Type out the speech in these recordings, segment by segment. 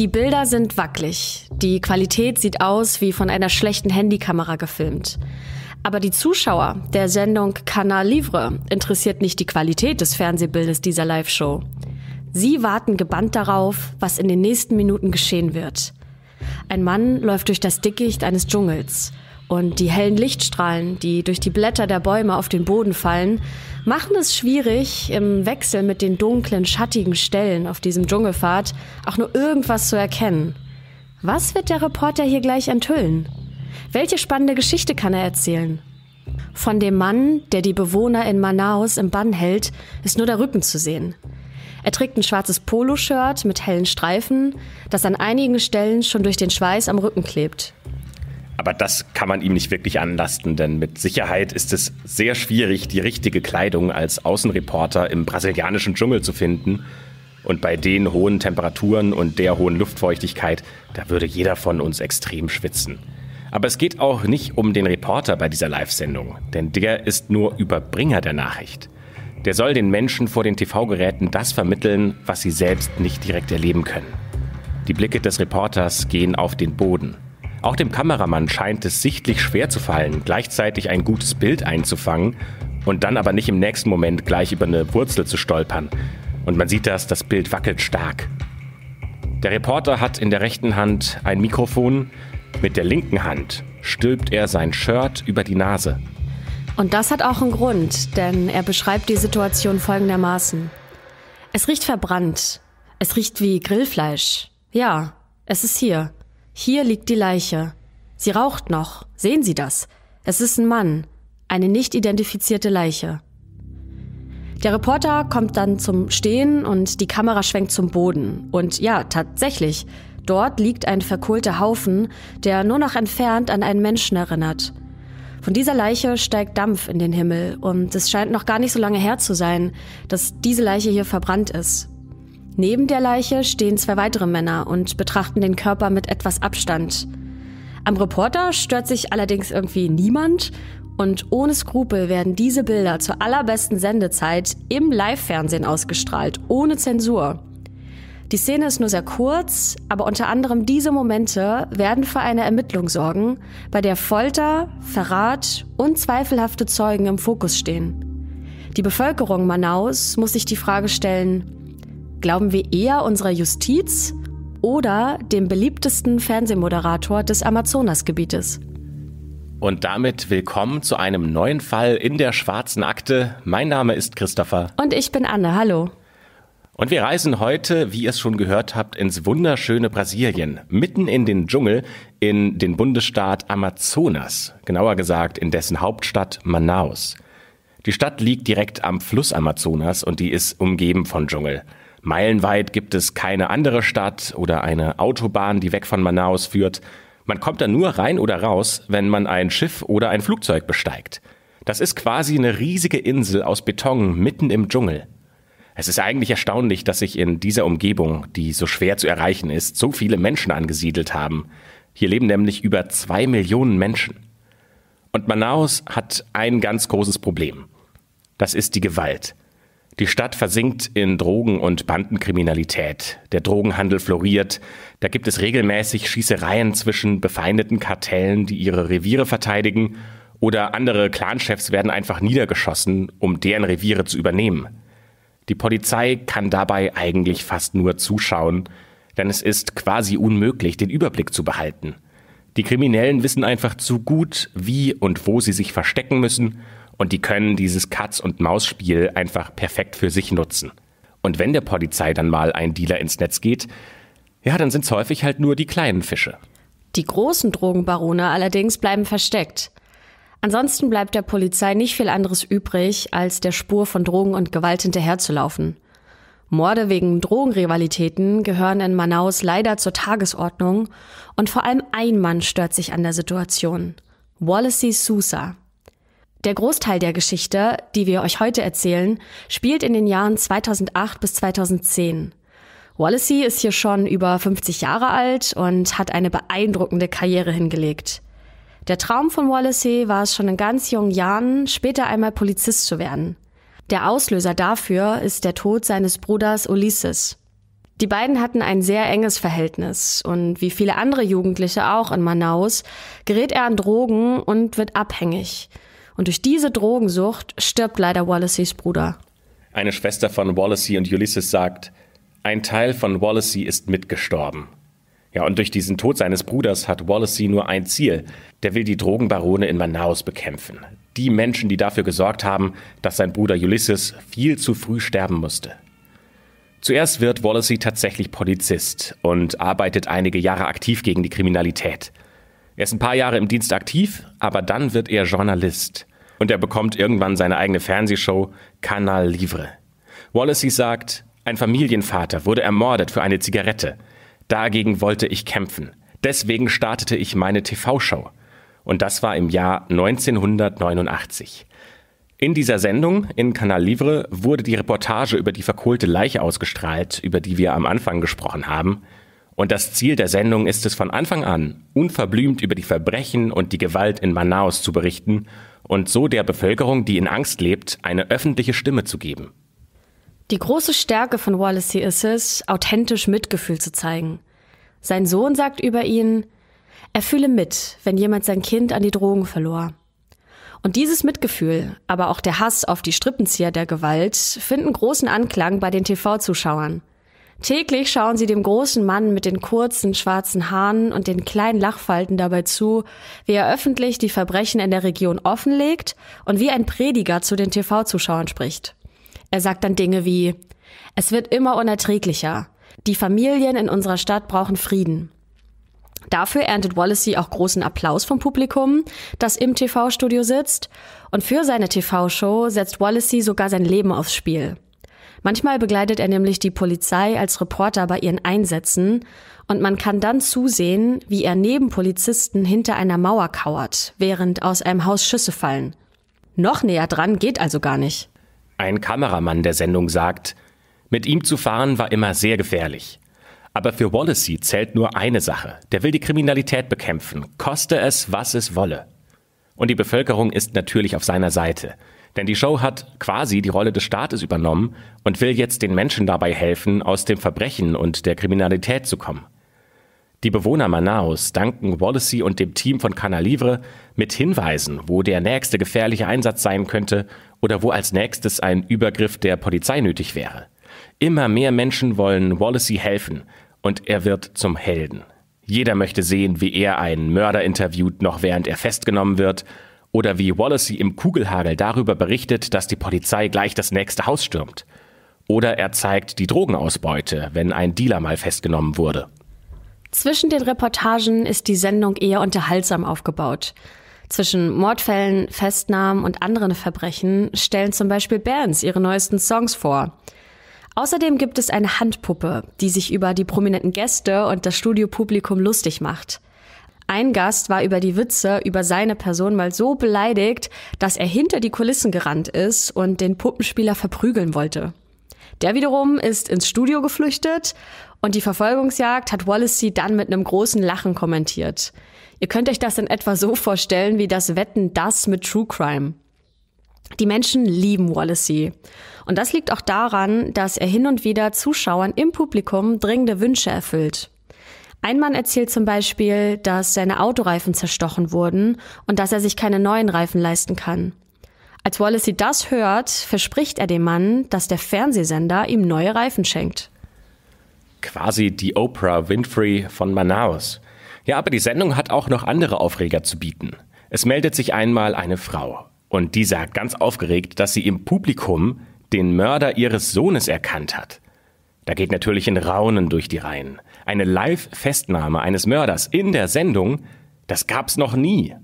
Die Bilder sind wackelig. Die Qualität sieht aus wie von einer schlechten Handykamera gefilmt. Aber die Zuschauer der Sendung Canal Livre interessiert nicht die Qualität des Fernsehbildes dieser Live-Show. Sie warten gebannt darauf, was in den nächsten Minuten geschehen wird. Ein Mann läuft durch das Dickicht eines Dschungels. Und die hellen Lichtstrahlen, die durch die Blätter der Bäume auf den Boden fallen, machen es schwierig, im Wechsel mit den dunklen, schattigen Stellen auf diesem Dschungelpfad auch nur irgendwas zu erkennen. Was wird der Reporter hier gleich enthüllen? Welche spannende Geschichte kann er erzählen? Von dem Mann, der die Bewohner in Manaus im Bann hält, ist nur der Rücken zu sehen. Er trägt ein schwarzes Poloshirt mit hellen Streifen, das an einigen Stellen schon durch den Schweiß am Rücken klebt aber das kann man ihm nicht wirklich anlasten, denn mit Sicherheit ist es sehr schwierig, die richtige Kleidung als Außenreporter im brasilianischen Dschungel zu finden. Und bei den hohen Temperaturen und der hohen Luftfeuchtigkeit, da würde jeder von uns extrem schwitzen. Aber es geht auch nicht um den Reporter bei dieser Live-Sendung, denn der ist nur Überbringer der Nachricht. Der soll den Menschen vor den TV-Geräten das vermitteln, was sie selbst nicht direkt erleben können. Die Blicke des Reporters gehen auf den Boden, auch dem Kameramann scheint es sichtlich schwer zu fallen, gleichzeitig ein gutes Bild einzufangen und dann aber nicht im nächsten Moment gleich über eine Wurzel zu stolpern. Und man sieht das, das Bild wackelt stark. Der Reporter hat in der rechten Hand ein Mikrofon, mit der linken Hand stülpt er sein Shirt über die Nase. Und das hat auch einen Grund, denn er beschreibt die Situation folgendermaßen. Es riecht verbrannt. Es riecht wie Grillfleisch. Ja, es ist hier. Hier liegt die Leiche. Sie raucht noch. Sehen Sie das? Es ist ein Mann. Eine nicht identifizierte Leiche. Der Reporter kommt dann zum Stehen und die Kamera schwenkt zum Boden. Und ja, tatsächlich, dort liegt ein verkohlter Haufen, der nur noch entfernt an einen Menschen erinnert. Von dieser Leiche steigt Dampf in den Himmel und es scheint noch gar nicht so lange her zu sein, dass diese Leiche hier verbrannt ist. Neben der Leiche stehen zwei weitere Männer und betrachten den Körper mit etwas Abstand. Am Reporter stört sich allerdings irgendwie niemand und ohne Skrupel werden diese Bilder zur allerbesten Sendezeit im Live-Fernsehen ausgestrahlt, ohne Zensur. Die Szene ist nur sehr kurz, aber unter anderem diese Momente werden für eine Ermittlung sorgen, bei der Folter, Verrat und zweifelhafte Zeugen im Fokus stehen. Die Bevölkerung Manaus muss sich die Frage stellen, Glauben wir eher unserer Justiz oder dem beliebtesten Fernsehmoderator des Amazonasgebietes? Und damit willkommen zu einem neuen Fall in der schwarzen Akte. Mein Name ist Christopher. Und ich bin Anne. Hallo. Und wir reisen heute, wie ihr es schon gehört habt, ins wunderschöne Brasilien, mitten in den Dschungel, in den Bundesstaat Amazonas, genauer gesagt in dessen Hauptstadt Manaus. Die Stadt liegt direkt am Fluss Amazonas und die ist umgeben von Dschungel. Meilenweit gibt es keine andere Stadt oder eine Autobahn, die weg von Manaus führt. Man kommt da nur rein oder raus, wenn man ein Schiff oder ein Flugzeug besteigt. Das ist quasi eine riesige Insel aus Beton mitten im Dschungel. Es ist eigentlich erstaunlich, dass sich in dieser Umgebung, die so schwer zu erreichen ist, so viele Menschen angesiedelt haben. Hier leben nämlich über zwei Millionen Menschen. Und Manaus hat ein ganz großes Problem. Das ist die Gewalt. Die Stadt versinkt in Drogen- und Bandenkriminalität. Der Drogenhandel floriert. Da gibt es regelmäßig Schießereien zwischen befeindeten Kartellen, die ihre Reviere verteidigen, oder andere Clanchefs werden einfach niedergeschossen, um deren Reviere zu übernehmen. Die Polizei kann dabei eigentlich fast nur zuschauen, denn es ist quasi unmöglich, den Überblick zu behalten. Die Kriminellen wissen einfach zu gut, wie und wo sie sich verstecken müssen und die können dieses Katz-und-Maus-Spiel einfach perfekt für sich nutzen. Und wenn der Polizei dann mal ein Dealer ins Netz geht, ja, dann sind es häufig halt nur die kleinen Fische. Die großen Drogenbarone allerdings bleiben versteckt. Ansonsten bleibt der Polizei nicht viel anderes übrig, als der Spur von Drogen und Gewalt hinterherzulaufen. Morde wegen Drogenrivalitäten gehören in Manaus leider zur Tagesordnung und vor allem ein Mann stört sich an der Situation. Wallacey Sousa. Der Großteil der Geschichte, die wir euch heute erzählen, spielt in den Jahren 2008 bis 2010. Wallacey ist hier schon über 50 Jahre alt und hat eine beeindruckende Karriere hingelegt. Der Traum von Wallacey war es schon in ganz jungen Jahren, später einmal Polizist zu werden. Der Auslöser dafür ist der Tod seines Bruders Ulysses. Die beiden hatten ein sehr enges Verhältnis und wie viele andere Jugendliche auch in Manaus gerät er an Drogen und wird abhängig. Und durch diese Drogensucht stirbt leider Wallaceys Bruder. Eine Schwester von Wallacey und Ulysses sagt, ein Teil von Wallacey ist mitgestorben. Ja, und durch diesen Tod seines Bruders hat Wallacey nur ein Ziel. Der will die Drogenbarone in Manaus bekämpfen. Die Menschen, die dafür gesorgt haben, dass sein Bruder Ulysses viel zu früh sterben musste. Zuerst wird Wallacey tatsächlich Polizist und arbeitet einige Jahre aktiv gegen die Kriminalität. Er ist ein paar Jahre im Dienst aktiv, aber dann wird er Journalist und er bekommt irgendwann seine eigene Fernsehshow Canal Livre. Wallacey sagt, ein Familienvater wurde ermordet für eine Zigarette. Dagegen wollte ich kämpfen. Deswegen startete ich meine TV-Show. Und das war im Jahr 1989. In dieser Sendung in Canal Livre wurde die Reportage über die verkohlte Leiche ausgestrahlt, über die wir am Anfang gesprochen haben. Und das Ziel der Sendung ist es von Anfang an, unverblümt über die Verbrechen und die Gewalt in Manaus zu berichten und so der Bevölkerung, die in Angst lebt, eine öffentliche Stimme zu geben. Die große Stärke von Wallacey ist es, authentisch Mitgefühl zu zeigen. Sein Sohn sagt über ihn, er fühle mit, wenn jemand sein Kind an die Drogen verlor. Und dieses Mitgefühl, aber auch der Hass auf die Strippenzieher der Gewalt, finden großen Anklang bei den TV-Zuschauern. Täglich schauen sie dem großen Mann mit den kurzen schwarzen Haaren und den kleinen Lachfalten dabei zu, wie er öffentlich die Verbrechen in der Region offenlegt und wie ein Prediger zu den TV-Zuschauern spricht. Er sagt dann Dinge wie, es wird immer unerträglicher. Die Familien in unserer Stadt brauchen Frieden. Dafür erntet Wallacey auch großen Applaus vom Publikum, das im TV-Studio sitzt. Und für seine TV-Show setzt Wallacey sogar sein Leben aufs Spiel. Manchmal begleitet er nämlich die Polizei als Reporter bei ihren Einsätzen und man kann dann zusehen, wie er neben Polizisten hinter einer Mauer kauert, während aus einem Haus Schüsse fallen. Noch näher dran geht also gar nicht. Ein Kameramann der Sendung sagt, mit ihm zu fahren war immer sehr gefährlich. Aber für Wallacey zählt nur eine Sache. Der will die Kriminalität bekämpfen, koste es, was es wolle. Und die Bevölkerung ist natürlich auf seiner Seite. Denn die Show hat quasi die Rolle des Staates übernommen und will jetzt den Menschen dabei helfen, aus dem Verbrechen und der Kriminalität zu kommen. Die Bewohner Manaus danken Wallacey und dem Team von Canalivre mit Hinweisen, wo der nächste gefährliche Einsatz sein könnte oder wo als nächstes ein Übergriff der Polizei nötig wäre. Immer mehr Menschen wollen Wallacey helfen und er wird zum Helden. Jeder möchte sehen, wie er einen Mörder interviewt, noch während er festgenommen wird oder wie Wallacey im Kugelhagel darüber berichtet, dass die Polizei gleich das nächste Haus stürmt. Oder er zeigt die Drogenausbeute, wenn ein Dealer mal festgenommen wurde. Zwischen den Reportagen ist die Sendung eher unterhaltsam aufgebaut. Zwischen Mordfällen, Festnahmen und anderen Verbrechen stellen zum Beispiel Bands ihre neuesten Songs vor. Außerdem gibt es eine Handpuppe, die sich über die prominenten Gäste und das Studiopublikum lustig macht. Ein Gast war über die Witze über seine Person mal so beleidigt, dass er hinter die Kulissen gerannt ist und den Puppenspieler verprügeln wollte. Der wiederum ist ins Studio geflüchtet und die Verfolgungsjagd hat Wallacey dann mit einem großen Lachen kommentiert. Ihr könnt euch das in etwa so vorstellen wie das Wetten das mit True Crime. Die Menschen lieben Wallacey. Und das liegt auch daran, dass er hin und wieder Zuschauern im Publikum dringende Wünsche erfüllt. Ein Mann erzählt zum Beispiel, dass seine Autoreifen zerstochen wurden und dass er sich keine neuen Reifen leisten kann. Als Wallacey das hört, verspricht er dem Mann, dass der Fernsehsender ihm neue Reifen schenkt. Quasi die Oprah Winfrey von Manaus. Ja, aber die Sendung hat auch noch andere Aufreger zu bieten. Es meldet sich einmal eine Frau und die sagt ganz aufgeregt, dass sie im Publikum den Mörder ihres Sohnes erkannt hat. Da geht natürlich ein Raunen durch die Reihen. Eine Live-Festnahme eines Mörders in der Sendung, das gab's noch nie.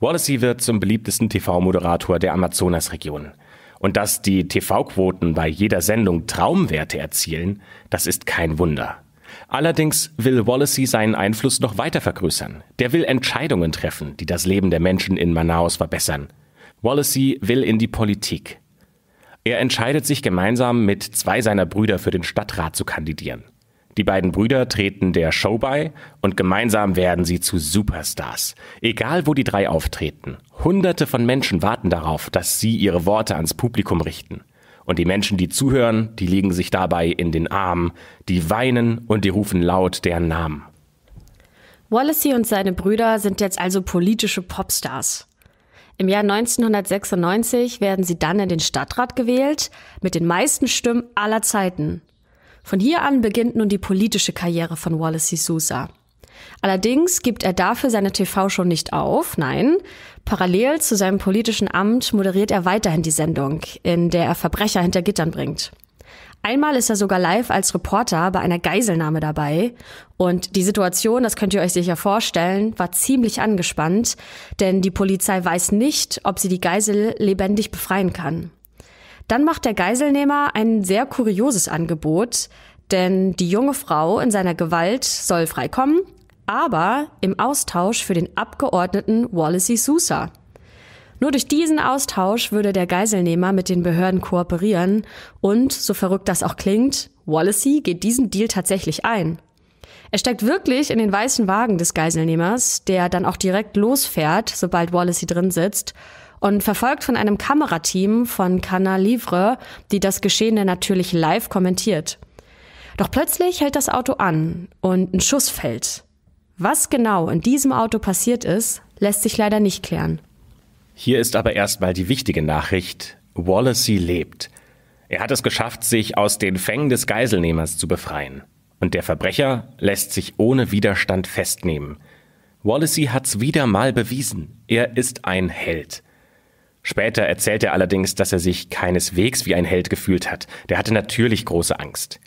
Wallacey wird zum beliebtesten TV-Moderator der Amazonasregion. Und dass die TV-Quoten bei jeder Sendung Traumwerte erzielen, das ist kein Wunder. Allerdings will Wallacey seinen Einfluss noch weiter vergrößern. Der will Entscheidungen treffen, die das Leben der Menschen in Manaus verbessern. Wallacey will in die Politik. Er entscheidet sich gemeinsam mit zwei seiner Brüder für den Stadtrat zu kandidieren. Die beiden Brüder treten der Show bei und gemeinsam werden sie zu Superstars. Egal wo die drei auftreten, hunderte von Menschen warten darauf, dass sie ihre Worte ans Publikum richten. Und die Menschen, die zuhören, die legen sich dabei in den Armen, die weinen und die rufen laut deren Namen. Wallacey und seine Brüder sind jetzt also politische Popstars. Im Jahr 1996 werden sie dann in den Stadtrat gewählt, mit den meisten Stimmen aller Zeiten. Von hier an beginnt nun die politische Karriere von Wallace Sousa. Allerdings gibt er dafür seine TV-Show nicht auf, nein. Parallel zu seinem politischen Amt moderiert er weiterhin die Sendung, in der er Verbrecher hinter Gittern bringt. Einmal ist er sogar live als Reporter bei einer Geiselnahme dabei. Und die Situation, das könnt ihr euch sicher vorstellen, war ziemlich angespannt, denn die Polizei weiß nicht, ob sie die Geisel lebendig befreien kann. Dann macht der Geiselnehmer ein sehr kurioses Angebot, denn die junge Frau in seiner Gewalt soll freikommen, aber im Austausch für den Abgeordneten Wallacey Sousa. Nur durch diesen Austausch würde der Geiselnehmer mit den Behörden kooperieren und, so verrückt das auch klingt, Wallacey geht diesen Deal tatsächlich ein. Er steckt wirklich in den weißen Wagen des Geiselnehmers, der dann auch direkt losfährt, sobald Wallacey drin sitzt, und verfolgt von einem Kamerateam von Canal Livre, die das Geschehene natürlich live kommentiert. Doch plötzlich hält das Auto an und ein Schuss fällt. Was genau in diesem Auto passiert ist, lässt sich leider nicht klären. Hier ist aber erstmal die wichtige Nachricht. Wallacey lebt. Er hat es geschafft, sich aus den Fängen des Geiselnehmers zu befreien. Und der Verbrecher lässt sich ohne Widerstand festnehmen. Wallacey hat's wieder mal bewiesen. Er ist ein Held. Später erzählt er allerdings, dass er sich keineswegs wie ein Held gefühlt hat. Der hatte natürlich große Angst.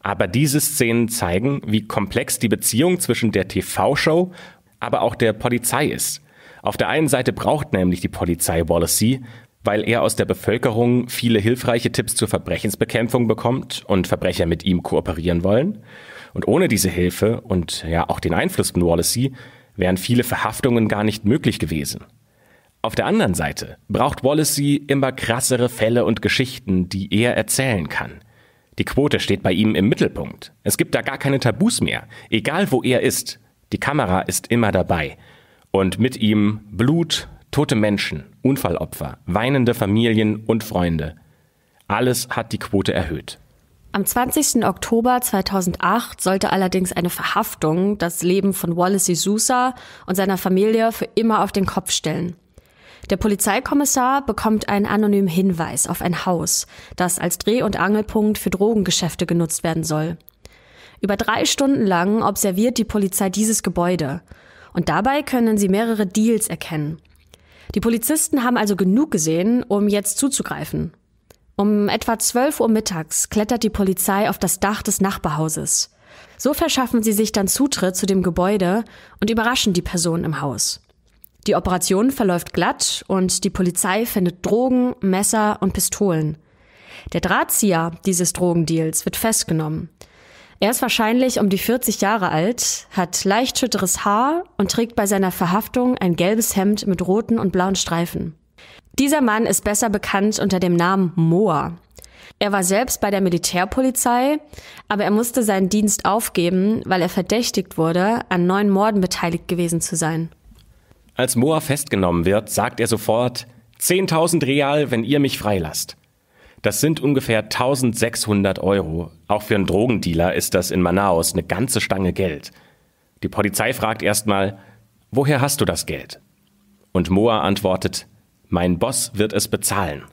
Aber diese Szenen zeigen, wie komplex die Beziehung zwischen der TV-Show, aber auch der Polizei ist. Auf der einen Seite braucht nämlich die Polizei Wallacey, weil er aus der Bevölkerung viele hilfreiche Tipps zur Verbrechensbekämpfung bekommt und Verbrecher mit ihm kooperieren wollen. Und ohne diese Hilfe und ja auch den Einfluss von Wallacey wären viele Verhaftungen gar nicht möglich gewesen. Auf der anderen Seite braucht Wallacey immer krassere Fälle und Geschichten, die er erzählen kann. Die Quote steht bei ihm im Mittelpunkt. Es gibt da gar keine Tabus mehr, egal wo er ist. Die Kamera ist immer dabei und mit ihm Blut, tote Menschen, Unfallopfer, weinende Familien und Freunde. Alles hat die Quote erhöht. Am 20. Oktober 2008 sollte allerdings eine Verhaftung das Leben von Wallace Sousa und seiner Familie für immer auf den Kopf stellen. Der Polizeikommissar bekommt einen anonymen Hinweis auf ein Haus, das als Dreh- und Angelpunkt für Drogengeschäfte genutzt werden soll. Über drei Stunden lang observiert die Polizei dieses Gebäude. Und dabei können sie mehrere Deals erkennen. Die Polizisten haben also genug gesehen, um jetzt zuzugreifen. Um etwa 12 Uhr mittags klettert die Polizei auf das Dach des Nachbarhauses. So verschaffen sie sich dann Zutritt zu dem Gebäude und überraschen die Person im Haus. Die Operation verläuft glatt und die Polizei findet Drogen, Messer und Pistolen. Der Drahtzieher dieses Drogendeals wird festgenommen. Er ist wahrscheinlich um die 40 Jahre alt, hat leicht schütteres Haar und trägt bei seiner Verhaftung ein gelbes Hemd mit roten und blauen Streifen. Dieser Mann ist besser bekannt unter dem Namen Moa. Er war selbst bei der Militärpolizei, aber er musste seinen Dienst aufgeben, weil er verdächtigt wurde, an neun Morden beteiligt gewesen zu sein. Als Moa festgenommen wird, sagt er sofort, 10.000 Real, wenn ihr mich freilasst. Das sind ungefähr 1600 Euro. Auch für einen Drogendealer ist das in Manaus eine ganze Stange Geld. Die Polizei fragt erstmal, woher hast du das Geld? Und Moa antwortet, mein Boss wird es bezahlen.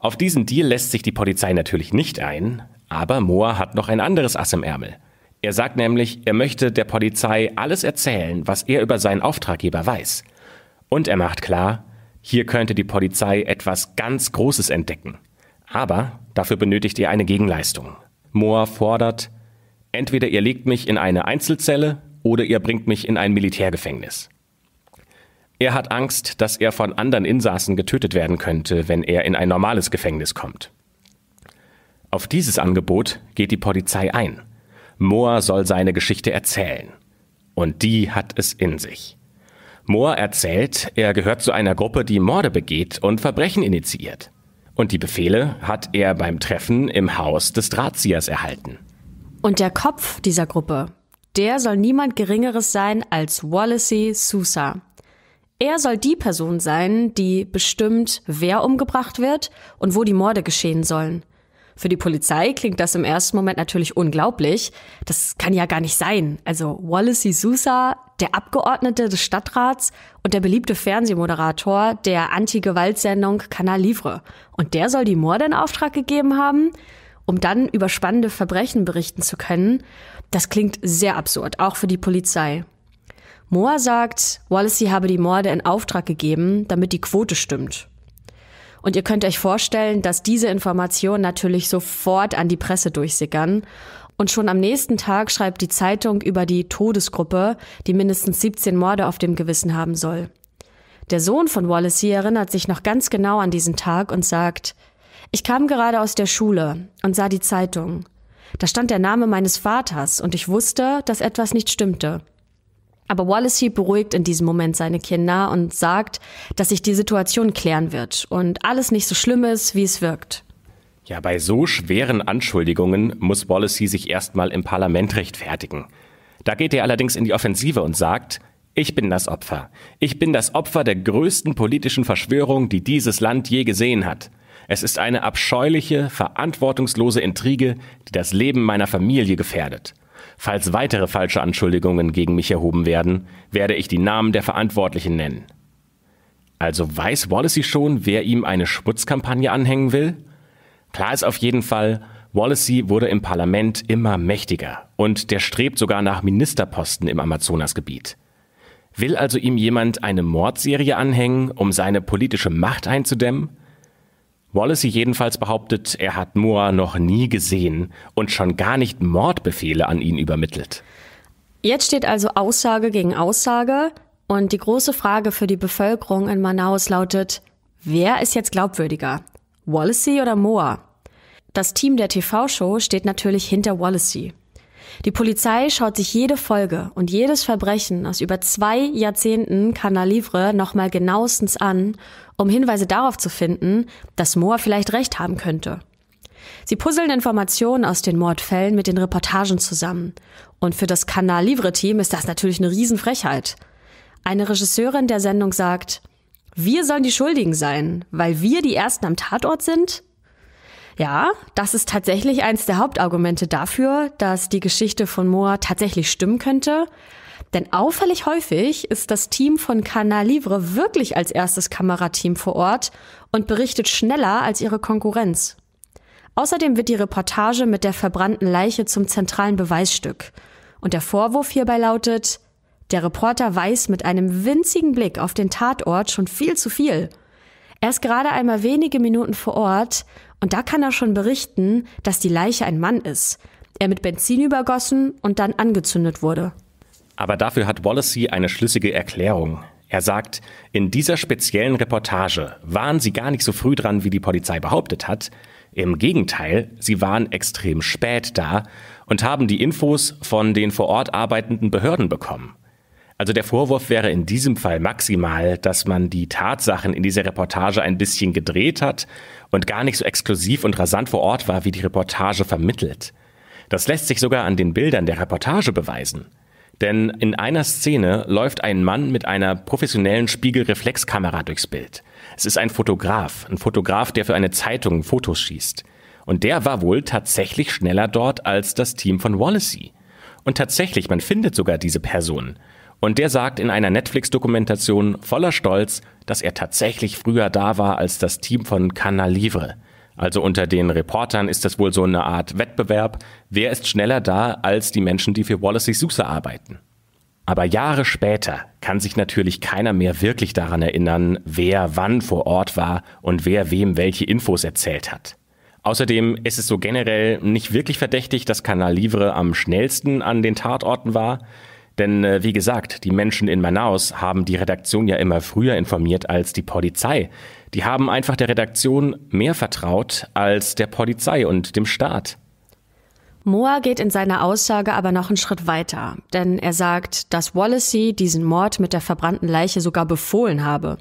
Auf diesen Deal lässt sich die Polizei natürlich nicht ein, aber Moa hat noch ein anderes Ass im Ärmel. Er sagt nämlich, er möchte der Polizei alles erzählen, was er über seinen Auftraggeber weiß. Und er macht klar, hier könnte die Polizei etwas ganz Großes entdecken. Aber dafür benötigt ihr eine Gegenleistung. Moa fordert, entweder ihr legt mich in eine Einzelzelle oder ihr bringt mich in ein Militärgefängnis. Er hat Angst, dass er von anderen Insassen getötet werden könnte, wenn er in ein normales Gefängnis kommt. Auf dieses Angebot geht die Polizei ein. Moa soll seine Geschichte erzählen. Und die hat es in sich. Moa erzählt, er gehört zu einer Gruppe, die Morde begeht und Verbrechen initiiert. Und die Befehle hat er beim Treffen im Haus des Drahtziehers erhalten. Und der Kopf dieser Gruppe, der soll niemand Geringeres sein als Wallacey Sousa. Er soll die Person sein, die bestimmt, wer umgebracht wird und wo die Morde geschehen sollen. Für die Polizei klingt das im ersten Moment natürlich unglaublich. Das kann ja gar nicht sein. Also Wallacey Sousa, der Abgeordnete des Stadtrats und der beliebte Fernsehmoderator der anti gewaltsendung Canal Livre. Und der soll die Morde in Auftrag gegeben haben, um dann über spannende Verbrechen berichten zu können. Das klingt sehr absurd, auch für die Polizei. Moa sagt, Wallacey habe die Morde in Auftrag gegeben, damit die Quote stimmt. Und ihr könnt euch vorstellen, dass diese Informationen natürlich sofort an die Presse durchsickern. Und schon am nächsten Tag schreibt die Zeitung über die Todesgruppe, die mindestens 17 Morde auf dem Gewissen haben soll. Der Sohn von Wallacey erinnert sich noch ganz genau an diesen Tag und sagt, ich kam gerade aus der Schule und sah die Zeitung. Da stand der Name meines Vaters und ich wusste, dass etwas nicht stimmte. Aber Wallacey beruhigt in diesem Moment seine Kinder und sagt, dass sich die Situation klären wird und alles nicht so schlimm ist, wie es wirkt. Ja, bei so schweren Anschuldigungen muss Wallacey sich erstmal im Parlament rechtfertigen. Da geht er allerdings in die Offensive und sagt, ich bin das Opfer. Ich bin das Opfer der größten politischen Verschwörung, die dieses Land je gesehen hat. Es ist eine abscheuliche, verantwortungslose Intrige, die das Leben meiner Familie gefährdet. Falls weitere falsche Anschuldigungen gegen mich erhoben werden, werde ich die Namen der Verantwortlichen nennen. Also weiß Wallacey schon, wer ihm eine Schmutzkampagne anhängen will? Klar ist auf jeden Fall, Wallacey wurde im Parlament immer mächtiger und der strebt sogar nach Ministerposten im Amazonasgebiet. Will also ihm jemand eine Mordserie anhängen, um seine politische Macht einzudämmen? Wallacey jedenfalls behauptet, er hat Moore noch nie gesehen und schon gar nicht Mordbefehle an ihn übermittelt. Jetzt steht also Aussage gegen Aussage und die große Frage für die Bevölkerung in Manaus lautet, wer ist jetzt glaubwürdiger? Wallacey oder Moore? Das Team der TV-Show steht natürlich hinter Wallacey. Die Polizei schaut sich jede Folge und jedes Verbrechen aus über zwei Jahrzehnten Livre nochmal genauestens an, um Hinweise darauf zu finden, dass Moa vielleicht recht haben könnte. Sie puzzeln Informationen aus den Mordfällen mit den Reportagen zusammen. Und für das Livre team ist das natürlich eine Riesenfrechheit. Eine Regisseurin der Sendung sagt, wir sollen die Schuldigen sein, weil wir die Ersten am Tatort sind? Ja, das ist tatsächlich eins der Hauptargumente dafür, dass die Geschichte von Moa tatsächlich stimmen könnte. Denn auffällig häufig ist das Team von Canal Livre wirklich als erstes Kamerateam vor Ort und berichtet schneller als ihre Konkurrenz. Außerdem wird die Reportage mit der verbrannten Leiche zum zentralen Beweisstück. Und der Vorwurf hierbei lautet, der Reporter weiß mit einem winzigen Blick auf den Tatort schon viel zu viel er ist gerade einmal wenige Minuten vor Ort und da kann er schon berichten, dass die Leiche ein Mann ist, er mit Benzin übergossen und dann angezündet wurde. Aber dafür hat Wallacey eine schlüssige Erklärung. Er sagt, in dieser speziellen Reportage waren sie gar nicht so früh dran, wie die Polizei behauptet hat. Im Gegenteil, sie waren extrem spät da und haben die Infos von den vor Ort arbeitenden Behörden bekommen. Also der Vorwurf wäre in diesem Fall maximal, dass man die Tatsachen in dieser Reportage ein bisschen gedreht hat und gar nicht so exklusiv und rasant vor Ort war, wie die Reportage vermittelt. Das lässt sich sogar an den Bildern der Reportage beweisen. Denn in einer Szene läuft ein Mann mit einer professionellen Spiegelreflexkamera durchs Bild. Es ist ein Fotograf, ein Fotograf, der für eine Zeitung Fotos schießt. Und der war wohl tatsächlich schneller dort als das Team von Wallacey. Und tatsächlich, man findet sogar diese Person. Und der sagt in einer Netflix-Dokumentation voller Stolz, dass er tatsächlich früher da war als das Team von Canal Livre. Also unter den Reportern ist das wohl so eine Art Wettbewerb, wer ist schneller da als die Menschen, die für Wallace Sousa arbeiten. Aber Jahre später kann sich natürlich keiner mehr wirklich daran erinnern, wer wann vor Ort war und wer wem welche Infos erzählt hat. Außerdem ist es so generell nicht wirklich verdächtig, dass Canal Livre am schnellsten an den Tatorten war. Denn äh, wie gesagt, die Menschen in Manaus haben die Redaktion ja immer früher informiert als die Polizei. Die haben einfach der Redaktion mehr vertraut als der Polizei und dem Staat. Moa geht in seiner Aussage aber noch einen Schritt weiter, denn er sagt, dass Wallacey diesen Mord mit der verbrannten Leiche sogar befohlen habe.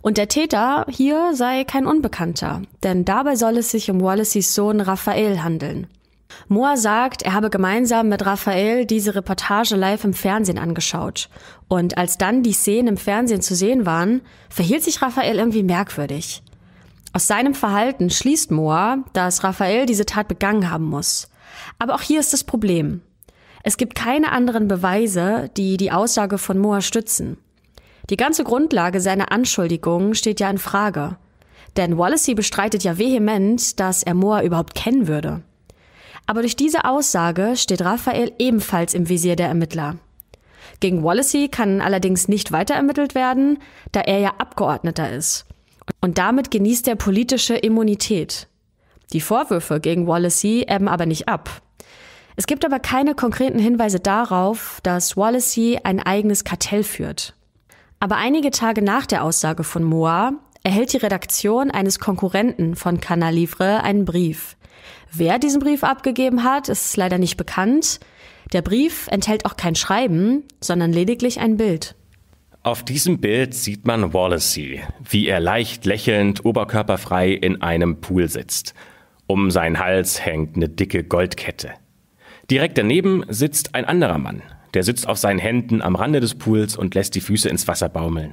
Und der Täter hier sei kein Unbekannter, denn dabei soll es sich um Wallaceys Sohn Raphael handeln. Moa sagt, er habe gemeinsam mit Raphael diese Reportage live im Fernsehen angeschaut. Und als dann die Szenen im Fernsehen zu sehen waren, verhielt sich Raphael irgendwie merkwürdig. Aus seinem Verhalten schließt Moa, dass Raphael diese Tat begangen haben muss. Aber auch hier ist das Problem. Es gibt keine anderen Beweise, die die Aussage von Moa stützen. Die ganze Grundlage seiner Anschuldigungen steht ja in Frage. Denn Wallacey bestreitet ja vehement, dass er Moa überhaupt kennen würde. Aber durch diese Aussage steht Raphael ebenfalls im Visier der Ermittler. Gegen Wallacey kann allerdings nicht weiter ermittelt werden, da er ja Abgeordneter ist. Und damit genießt er politische Immunität. Die Vorwürfe gegen Wallacey ebben aber nicht ab. Es gibt aber keine konkreten Hinweise darauf, dass Wallacey ein eigenes Kartell führt. Aber einige Tage nach der Aussage von Moa erhält die Redaktion eines Konkurrenten von Canalivre einen Brief. Wer diesen Brief abgegeben hat, ist leider nicht bekannt. Der Brief enthält auch kein Schreiben, sondern lediglich ein Bild. Auf diesem Bild sieht man Wallacey, wie er leicht lächelnd, oberkörperfrei in einem Pool sitzt. Um seinen Hals hängt eine dicke Goldkette. Direkt daneben sitzt ein anderer Mann. Der sitzt auf seinen Händen am Rande des Pools und lässt die Füße ins Wasser baumeln.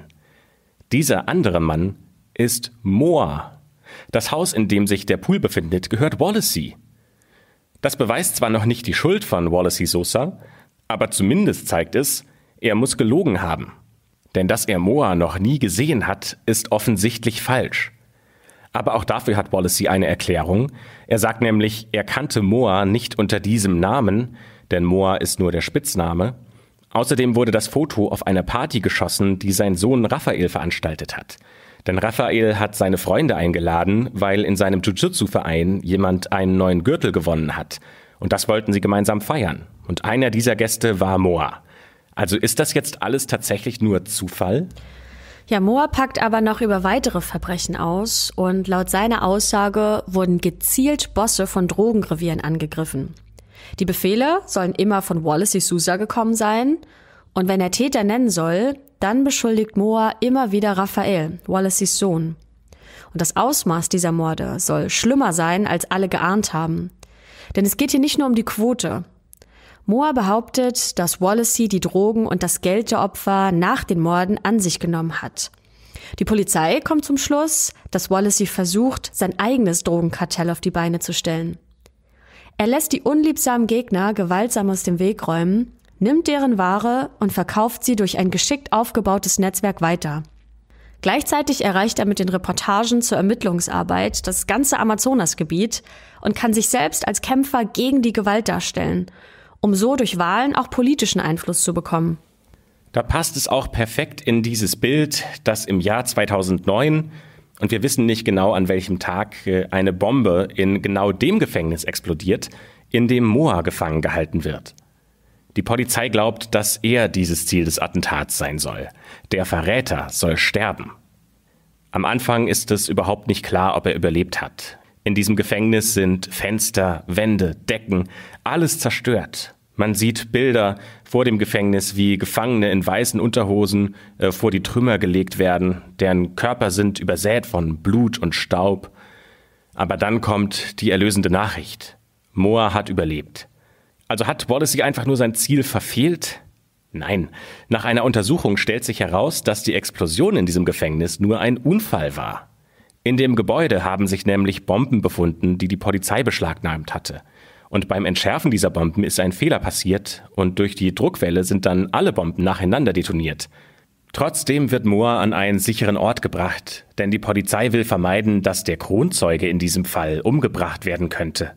Dieser andere Mann ist Moa, das Haus, in dem sich der Pool befindet, gehört Wallacey. Das beweist zwar noch nicht die Schuld von Wallacey Sosa, aber zumindest zeigt es, er muss gelogen haben. Denn dass er Moa noch nie gesehen hat, ist offensichtlich falsch. Aber auch dafür hat Wallacey eine Erklärung. Er sagt nämlich, er kannte Moa nicht unter diesem Namen, denn Moa ist nur der Spitzname. Außerdem wurde das Foto auf einer Party geschossen, die sein Sohn Raphael veranstaltet hat. Denn Raphael hat seine Freunde eingeladen, weil in seinem Jujutsu-Verein jemand einen neuen Gürtel gewonnen hat. Und das wollten sie gemeinsam feiern. Und einer dieser Gäste war Moa. Also ist das jetzt alles tatsächlich nur Zufall? Ja, Moa packt aber noch über weitere Verbrechen aus und laut seiner Aussage wurden gezielt Bosse von Drogenrevieren angegriffen. Die Befehle sollen immer von Wallace Sousa gekommen sein und wenn er Täter nennen soll, dann beschuldigt Moa immer wieder Raphael, Wallaces Sohn. Und das Ausmaß dieser Morde soll schlimmer sein, als alle geahnt haben. Denn es geht hier nicht nur um die Quote. Moa behauptet, dass Wallacey die Drogen und das Geld der Opfer nach den Morden an sich genommen hat. Die Polizei kommt zum Schluss, dass Wallacey versucht, sein eigenes Drogenkartell auf die Beine zu stellen. Er lässt die unliebsamen Gegner gewaltsam aus dem Weg räumen nimmt deren Ware und verkauft sie durch ein geschickt aufgebautes Netzwerk weiter. Gleichzeitig erreicht er mit den Reportagen zur Ermittlungsarbeit das ganze Amazonasgebiet und kann sich selbst als Kämpfer gegen die Gewalt darstellen, um so durch Wahlen auch politischen Einfluss zu bekommen. Da passt es auch perfekt in dieses Bild, dass im Jahr 2009 und wir wissen nicht genau, an welchem Tag äh, eine Bombe in genau dem Gefängnis explodiert, in dem Moa gefangen gehalten wird. Die Polizei glaubt, dass er dieses Ziel des Attentats sein soll. Der Verräter soll sterben. Am Anfang ist es überhaupt nicht klar, ob er überlebt hat. In diesem Gefängnis sind Fenster, Wände, Decken, alles zerstört. Man sieht Bilder vor dem Gefängnis, wie Gefangene in weißen Unterhosen äh, vor die Trümmer gelegt werden, deren Körper sind übersät von Blut und Staub. Aber dann kommt die erlösende Nachricht. Moa hat überlebt. Also hat Wallacy einfach nur sein Ziel verfehlt? Nein. Nach einer Untersuchung stellt sich heraus, dass die Explosion in diesem Gefängnis nur ein Unfall war. In dem Gebäude haben sich nämlich Bomben befunden, die die Polizei beschlagnahmt hatte. Und beim Entschärfen dieser Bomben ist ein Fehler passiert und durch die Druckwelle sind dann alle Bomben nacheinander detoniert. Trotzdem wird Moore an einen sicheren Ort gebracht, denn die Polizei will vermeiden, dass der Kronzeuge in diesem Fall umgebracht werden könnte.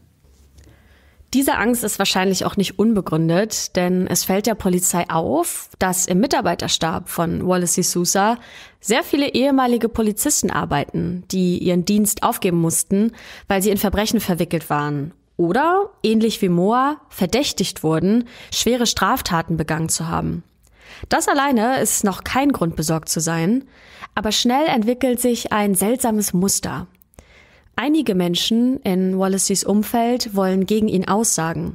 Diese Angst ist wahrscheinlich auch nicht unbegründet, denn es fällt der Polizei auf, dass im Mitarbeiterstab von Wallace Sousa sehr viele ehemalige Polizisten arbeiten, die ihren Dienst aufgeben mussten, weil sie in Verbrechen verwickelt waren oder, ähnlich wie Moa, verdächtigt wurden, schwere Straftaten begangen zu haben. Das alleine ist noch kein Grund besorgt zu sein, aber schnell entwickelt sich ein seltsames Muster. Einige Menschen in Wallaceys Umfeld wollen gegen ihn aussagen.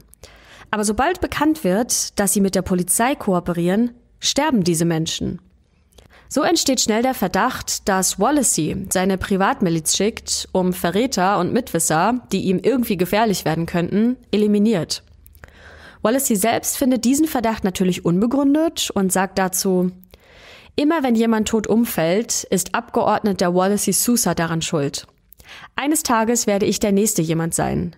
Aber sobald bekannt wird, dass sie mit der Polizei kooperieren, sterben diese Menschen. So entsteht schnell der Verdacht, dass Wallacey seine Privatmiliz schickt, um Verräter und Mitwisser, die ihm irgendwie gefährlich werden könnten, eliminiert. Wallacey selbst findet diesen Verdacht natürlich unbegründet und sagt dazu, immer wenn jemand tot umfällt, ist Abgeordneter Wallacey Sousa daran schuld. Eines Tages werde ich der nächste jemand sein.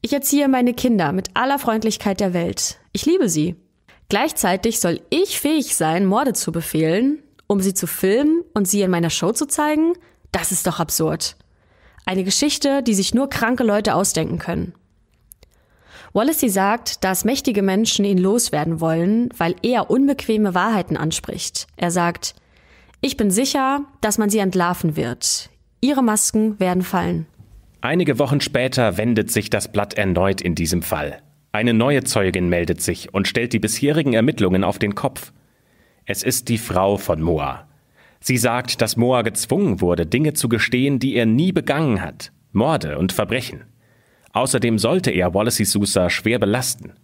Ich erziehe meine Kinder mit aller Freundlichkeit der Welt. Ich liebe sie. Gleichzeitig soll ich fähig sein, Morde zu befehlen, um sie zu filmen und sie in meiner Show zu zeigen? Das ist doch absurd. Eine Geschichte, die sich nur kranke Leute ausdenken können. Wallacey sagt, dass mächtige Menschen ihn loswerden wollen, weil er unbequeme Wahrheiten anspricht. Er sagt, ich bin sicher, dass man sie entlarven wird. Ihre Masken werden fallen. Einige Wochen später wendet sich das Blatt erneut in diesem Fall. Eine neue Zeugin meldet sich und stellt die bisherigen Ermittlungen auf den Kopf. Es ist die Frau von Moa. Sie sagt, dass Moa gezwungen wurde, Dinge zu gestehen, die er nie begangen hat. Morde und Verbrechen. Außerdem sollte er Wallacey Sousa schwer belasten.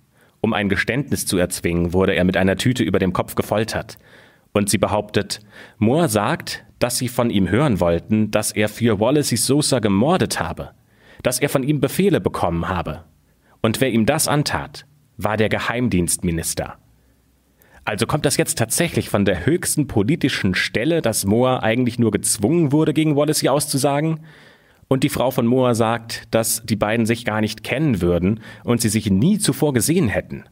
Um ein Geständnis zu erzwingen, wurde er mit einer Tüte über dem Kopf gefoltert. Und sie behauptet, Moore sagt, dass sie von ihm hören wollten, dass er für Wallacey Sosa gemordet habe, dass er von ihm Befehle bekommen habe. Und wer ihm das antat, war der Geheimdienstminister. Also kommt das jetzt tatsächlich von der höchsten politischen Stelle, dass Moa eigentlich nur gezwungen wurde, gegen Wallacey auszusagen? Und die Frau von Moa sagt, dass die beiden sich gar nicht kennen würden und sie sich nie zuvor gesehen hätten.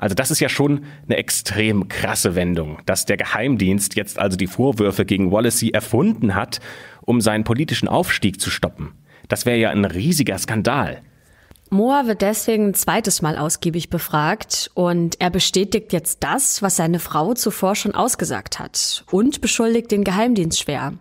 Also das ist ja schon eine extrem krasse Wendung, dass der Geheimdienst jetzt also die Vorwürfe gegen Wallacey erfunden hat, um seinen politischen Aufstieg zu stoppen. Das wäre ja ein riesiger Skandal. Moa wird deswegen ein zweites Mal ausgiebig befragt und er bestätigt jetzt das, was seine Frau zuvor schon ausgesagt hat und beschuldigt den Geheimdienst schwer.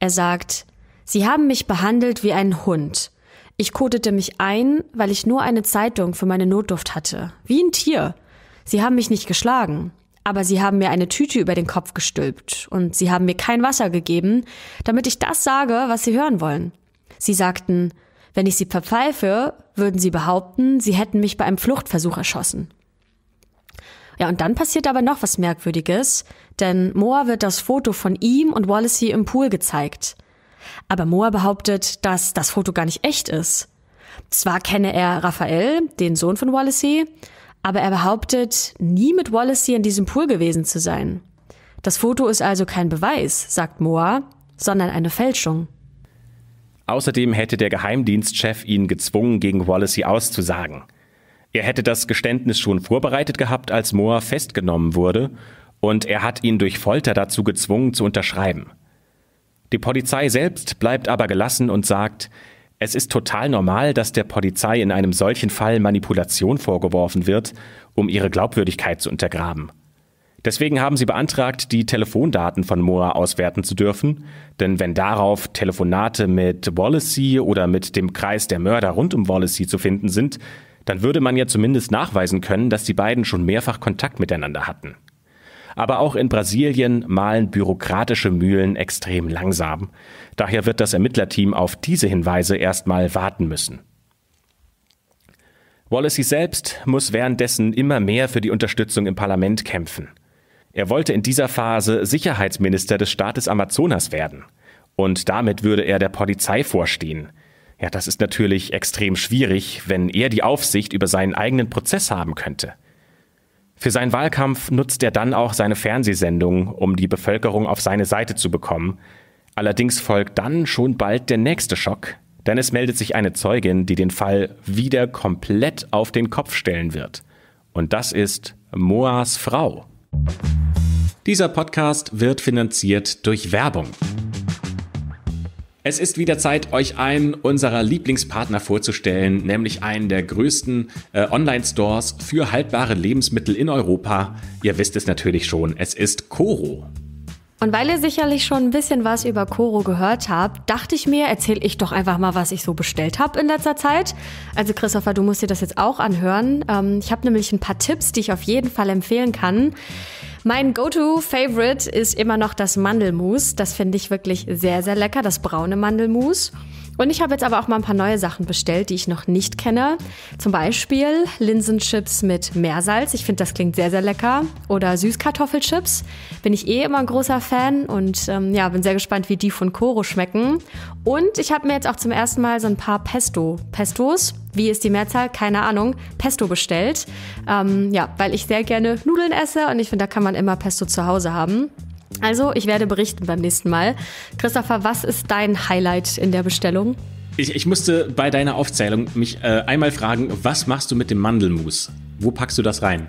Er sagt, Sie haben mich behandelt wie einen Hund. Ich kotete mich ein, weil ich nur eine Zeitung für meine Notdurft hatte. Wie ein Tier. Sie haben mich nicht geschlagen, aber sie haben mir eine Tüte über den Kopf gestülpt und sie haben mir kein Wasser gegeben, damit ich das sage, was sie hören wollen. Sie sagten, wenn ich sie verpfeife, würden sie behaupten, sie hätten mich bei einem Fluchtversuch erschossen. Ja, und dann passiert aber noch was Merkwürdiges, denn Moa wird das Foto von ihm und Wallacey im Pool gezeigt. Aber Moa behauptet, dass das Foto gar nicht echt ist. Zwar kenne er Raphael, den Sohn von Wallacey, aber er behauptet, nie mit Wallacey in diesem Pool gewesen zu sein. Das Foto ist also kein Beweis, sagt Moa, sondern eine Fälschung. Außerdem hätte der Geheimdienstchef ihn gezwungen, gegen Wallacey auszusagen. Er hätte das Geständnis schon vorbereitet gehabt, als Moa festgenommen wurde, und er hat ihn durch Folter dazu gezwungen zu unterschreiben. Die Polizei selbst bleibt aber gelassen und sagt, es ist total normal, dass der Polizei in einem solchen Fall Manipulation vorgeworfen wird, um ihre Glaubwürdigkeit zu untergraben. Deswegen haben sie beantragt, die Telefondaten von Moa auswerten zu dürfen, denn wenn darauf Telefonate mit Wallacey oder mit dem Kreis der Mörder rund um Wallacey zu finden sind, dann würde man ja zumindest nachweisen können, dass die beiden schon mehrfach Kontakt miteinander hatten. Aber auch in Brasilien malen bürokratische Mühlen extrem langsam. Daher wird das Ermittlerteam auf diese Hinweise erstmal warten müssen. Wallacey selbst muss währenddessen immer mehr für die Unterstützung im Parlament kämpfen. Er wollte in dieser Phase Sicherheitsminister des Staates Amazonas werden. Und damit würde er der Polizei vorstehen. Ja, das ist natürlich extrem schwierig, wenn er die Aufsicht über seinen eigenen Prozess haben könnte. Für seinen Wahlkampf nutzt er dann auch seine Fernsehsendungen, um die Bevölkerung auf seine Seite zu bekommen. Allerdings folgt dann schon bald der nächste Schock, denn es meldet sich eine Zeugin, die den Fall wieder komplett auf den Kopf stellen wird. Und das ist Moas Frau. Dieser Podcast wird finanziert durch Werbung. Es ist wieder Zeit, euch einen unserer Lieblingspartner vorzustellen, nämlich einen der größten äh, Online-Stores für haltbare Lebensmittel in Europa. Ihr wisst es natürlich schon, es ist Coro. Und weil ihr sicherlich schon ein bisschen was über Coro gehört habt, dachte ich mir, erzähle ich doch einfach mal, was ich so bestellt habe in letzter Zeit. Also Christopher, du musst dir das jetzt auch anhören. Ähm, ich habe nämlich ein paar Tipps, die ich auf jeden Fall empfehlen kann. Mein Go-To-Favorite ist immer noch das Mandelmus. Das finde ich wirklich sehr, sehr lecker, das braune Mandelmus. Und ich habe jetzt aber auch mal ein paar neue Sachen bestellt, die ich noch nicht kenne. Zum Beispiel Linsenchips mit Meersalz. Ich finde, das klingt sehr, sehr lecker. Oder Süßkartoffelchips. Bin ich eh immer ein großer Fan und ähm, ja, bin sehr gespannt, wie die von Koro schmecken. Und ich habe mir jetzt auch zum ersten Mal so ein paar Pesto, Pestos wie ist die Mehrzahl? Keine Ahnung. Pesto bestellt. Ähm, ja, weil ich sehr gerne Nudeln esse und ich finde, da kann man immer Pesto zu Hause haben. Also, ich werde berichten beim nächsten Mal. Christopher, was ist dein Highlight in der Bestellung? Ich, ich musste bei deiner Aufzählung mich äh, einmal fragen, was machst du mit dem Mandelmus? Wo packst du das rein?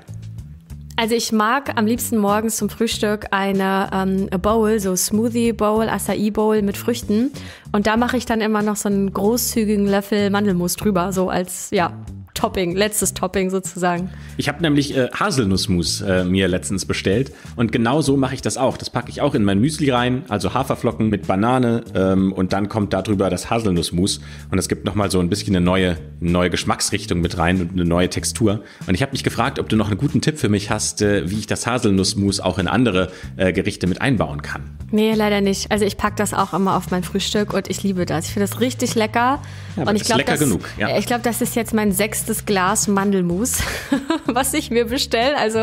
Also ich mag am liebsten morgens zum Frühstück eine ähm, Bowl, so Smoothie Bowl, Acai Bowl mit Früchten. Und da mache ich dann immer noch so einen großzügigen Löffel Mandelmus drüber, so als, ja, Topping, letztes Topping sozusagen. Ich habe nämlich äh, Haselnussmus äh, mir letztens bestellt und genau so mache ich das auch. Das packe ich auch in mein Müsli rein, also Haferflocken mit Banane ähm, und dann kommt darüber das Haselnussmus und es gibt nochmal so ein bisschen eine neue, neue Geschmacksrichtung mit rein und eine neue Textur. Und ich habe mich gefragt, ob du noch einen guten Tipp für mich hast, äh, wie ich das Haselnussmus auch in andere äh, Gerichte mit einbauen kann. Nee, leider nicht. Also ich packe das auch immer auf mein Frühstück und ich liebe das. Ich finde das richtig lecker. Ja, und ich glaube, das, ja. glaub, das ist jetzt mein sechster letztes Glas Mandelmus, was ich mir bestelle. Also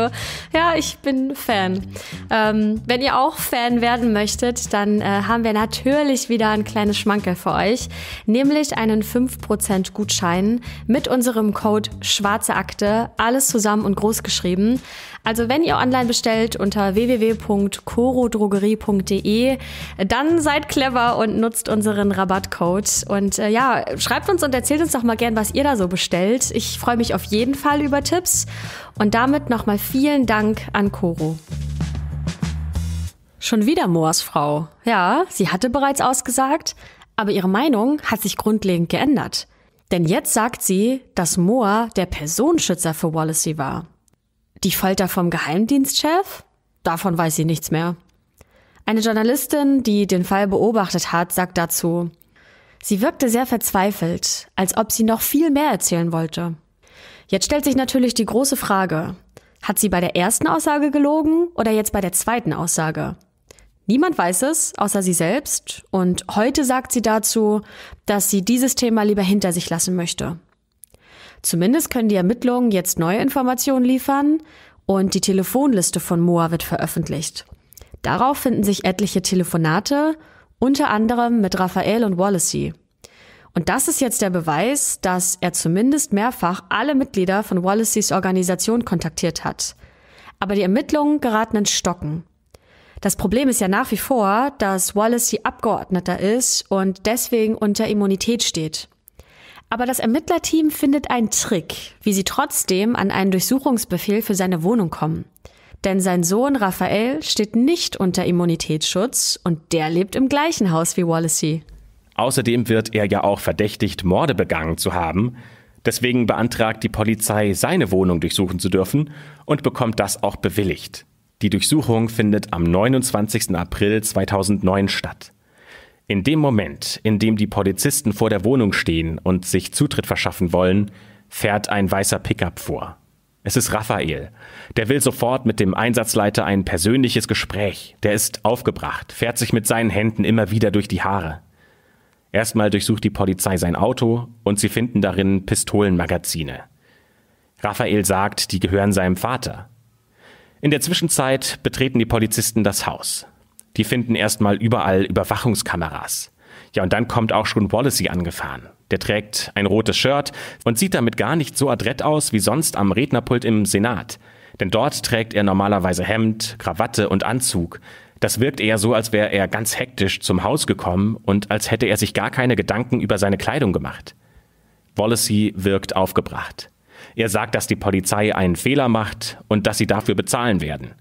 ja, ich bin Fan. Ähm, wenn ihr auch Fan werden möchtet, dann äh, haben wir natürlich wieder ein kleines Schmankerl für euch, nämlich einen 5% Gutschein mit unserem Code Schwarze Akte, alles zusammen und groß geschrieben. Also wenn ihr online bestellt unter www.corodrogerie.de, dann seid clever und nutzt unseren Rabattcode. Und äh, ja, schreibt uns und erzählt uns doch mal gern, was ihr da so bestellt. Ich freue mich auf jeden Fall über Tipps. Und damit nochmal vielen Dank an Coro. Schon wieder Moas Frau. Ja, sie hatte bereits ausgesagt, aber ihre Meinung hat sich grundlegend geändert. Denn jetzt sagt sie, dass Moa der Personenschützer für Wallacey war. Die Folter vom Geheimdienstchef? Davon weiß sie nichts mehr. Eine Journalistin, die den Fall beobachtet hat, sagt dazu, sie wirkte sehr verzweifelt, als ob sie noch viel mehr erzählen wollte. Jetzt stellt sich natürlich die große Frage, hat sie bei der ersten Aussage gelogen oder jetzt bei der zweiten Aussage? Niemand weiß es, außer sie selbst, und heute sagt sie dazu, dass sie dieses Thema lieber hinter sich lassen möchte. Zumindest können die Ermittlungen jetzt neue Informationen liefern und die Telefonliste von Moa wird veröffentlicht. Darauf finden sich etliche Telefonate, unter anderem mit Raphael und Wallacey. Und das ist jetzt der Beweis, dass er zumindest mehrfach alle Mitglieder von Wallaceys Organisation kontaktiert hat. Aber die Ermittlungen geraten ins Stocken. Das Problem ist ja nach wie vor, dass Wallacey Abgeordneter ist und deswegen unter Immunität steht. Aber das Ermittlerteam findet einen Trick, wie sie trotzdem an einen Durchsuchungsbefehl für seine Wohnung kommen. Denn sein Sohn Raphael steht nicht unter Immunitätsschutz und der lebt im gleichen Haus wie Wallacey. Außerdem wird er ja auch verdächtigt, Morde begangen zu haben. Deswegen beantragt die Polizei, seine Wohnung durchsuchen zu dürfen und bekommt das auch bewilligt. Die Durchsuchung findet am 29. April 2009 statt. In dem Moment, in dem die Polizisten vor der Wohnung stehen und sich Zutritt verschaffen wollen, fährt ein weißer Pickup vor. Es ist Raphael. Der will sofort mit dem Einsatzleiter ein persönliches Gespräch. Der ist aufgebracht, fährt sich mit seinen Händen immer wieder durch die Haare. Erstmal durchsucht die Polizei sein Auto und sie finden darin Pistolenmagazine. Raphael sagt, die gehören seinem Vater. In der Zwischenzeit betreten die Polizisten das Haus die finden erstmal überall Überwachungskameras. Ja, und dann kommt auch schon Wallacey angefahren. Der trägt ein rotes Shirt und sieht damit gar nicht so adrett aus wie sonst am Rednerpult im Senat. Denn dort trägt er normalerweise Hemd, Krawatte und Anzug. Das wirkt eher so, als wäre er ganz hektisch zum Haus gekommen und als hätte er sich gar keine Gedanken über seine Kleidung gemacht. Wallacey wirkt aufgebracht. Er sagt, dass die Polizei einen Fehler macht und dass sie dafür bezahlen werden.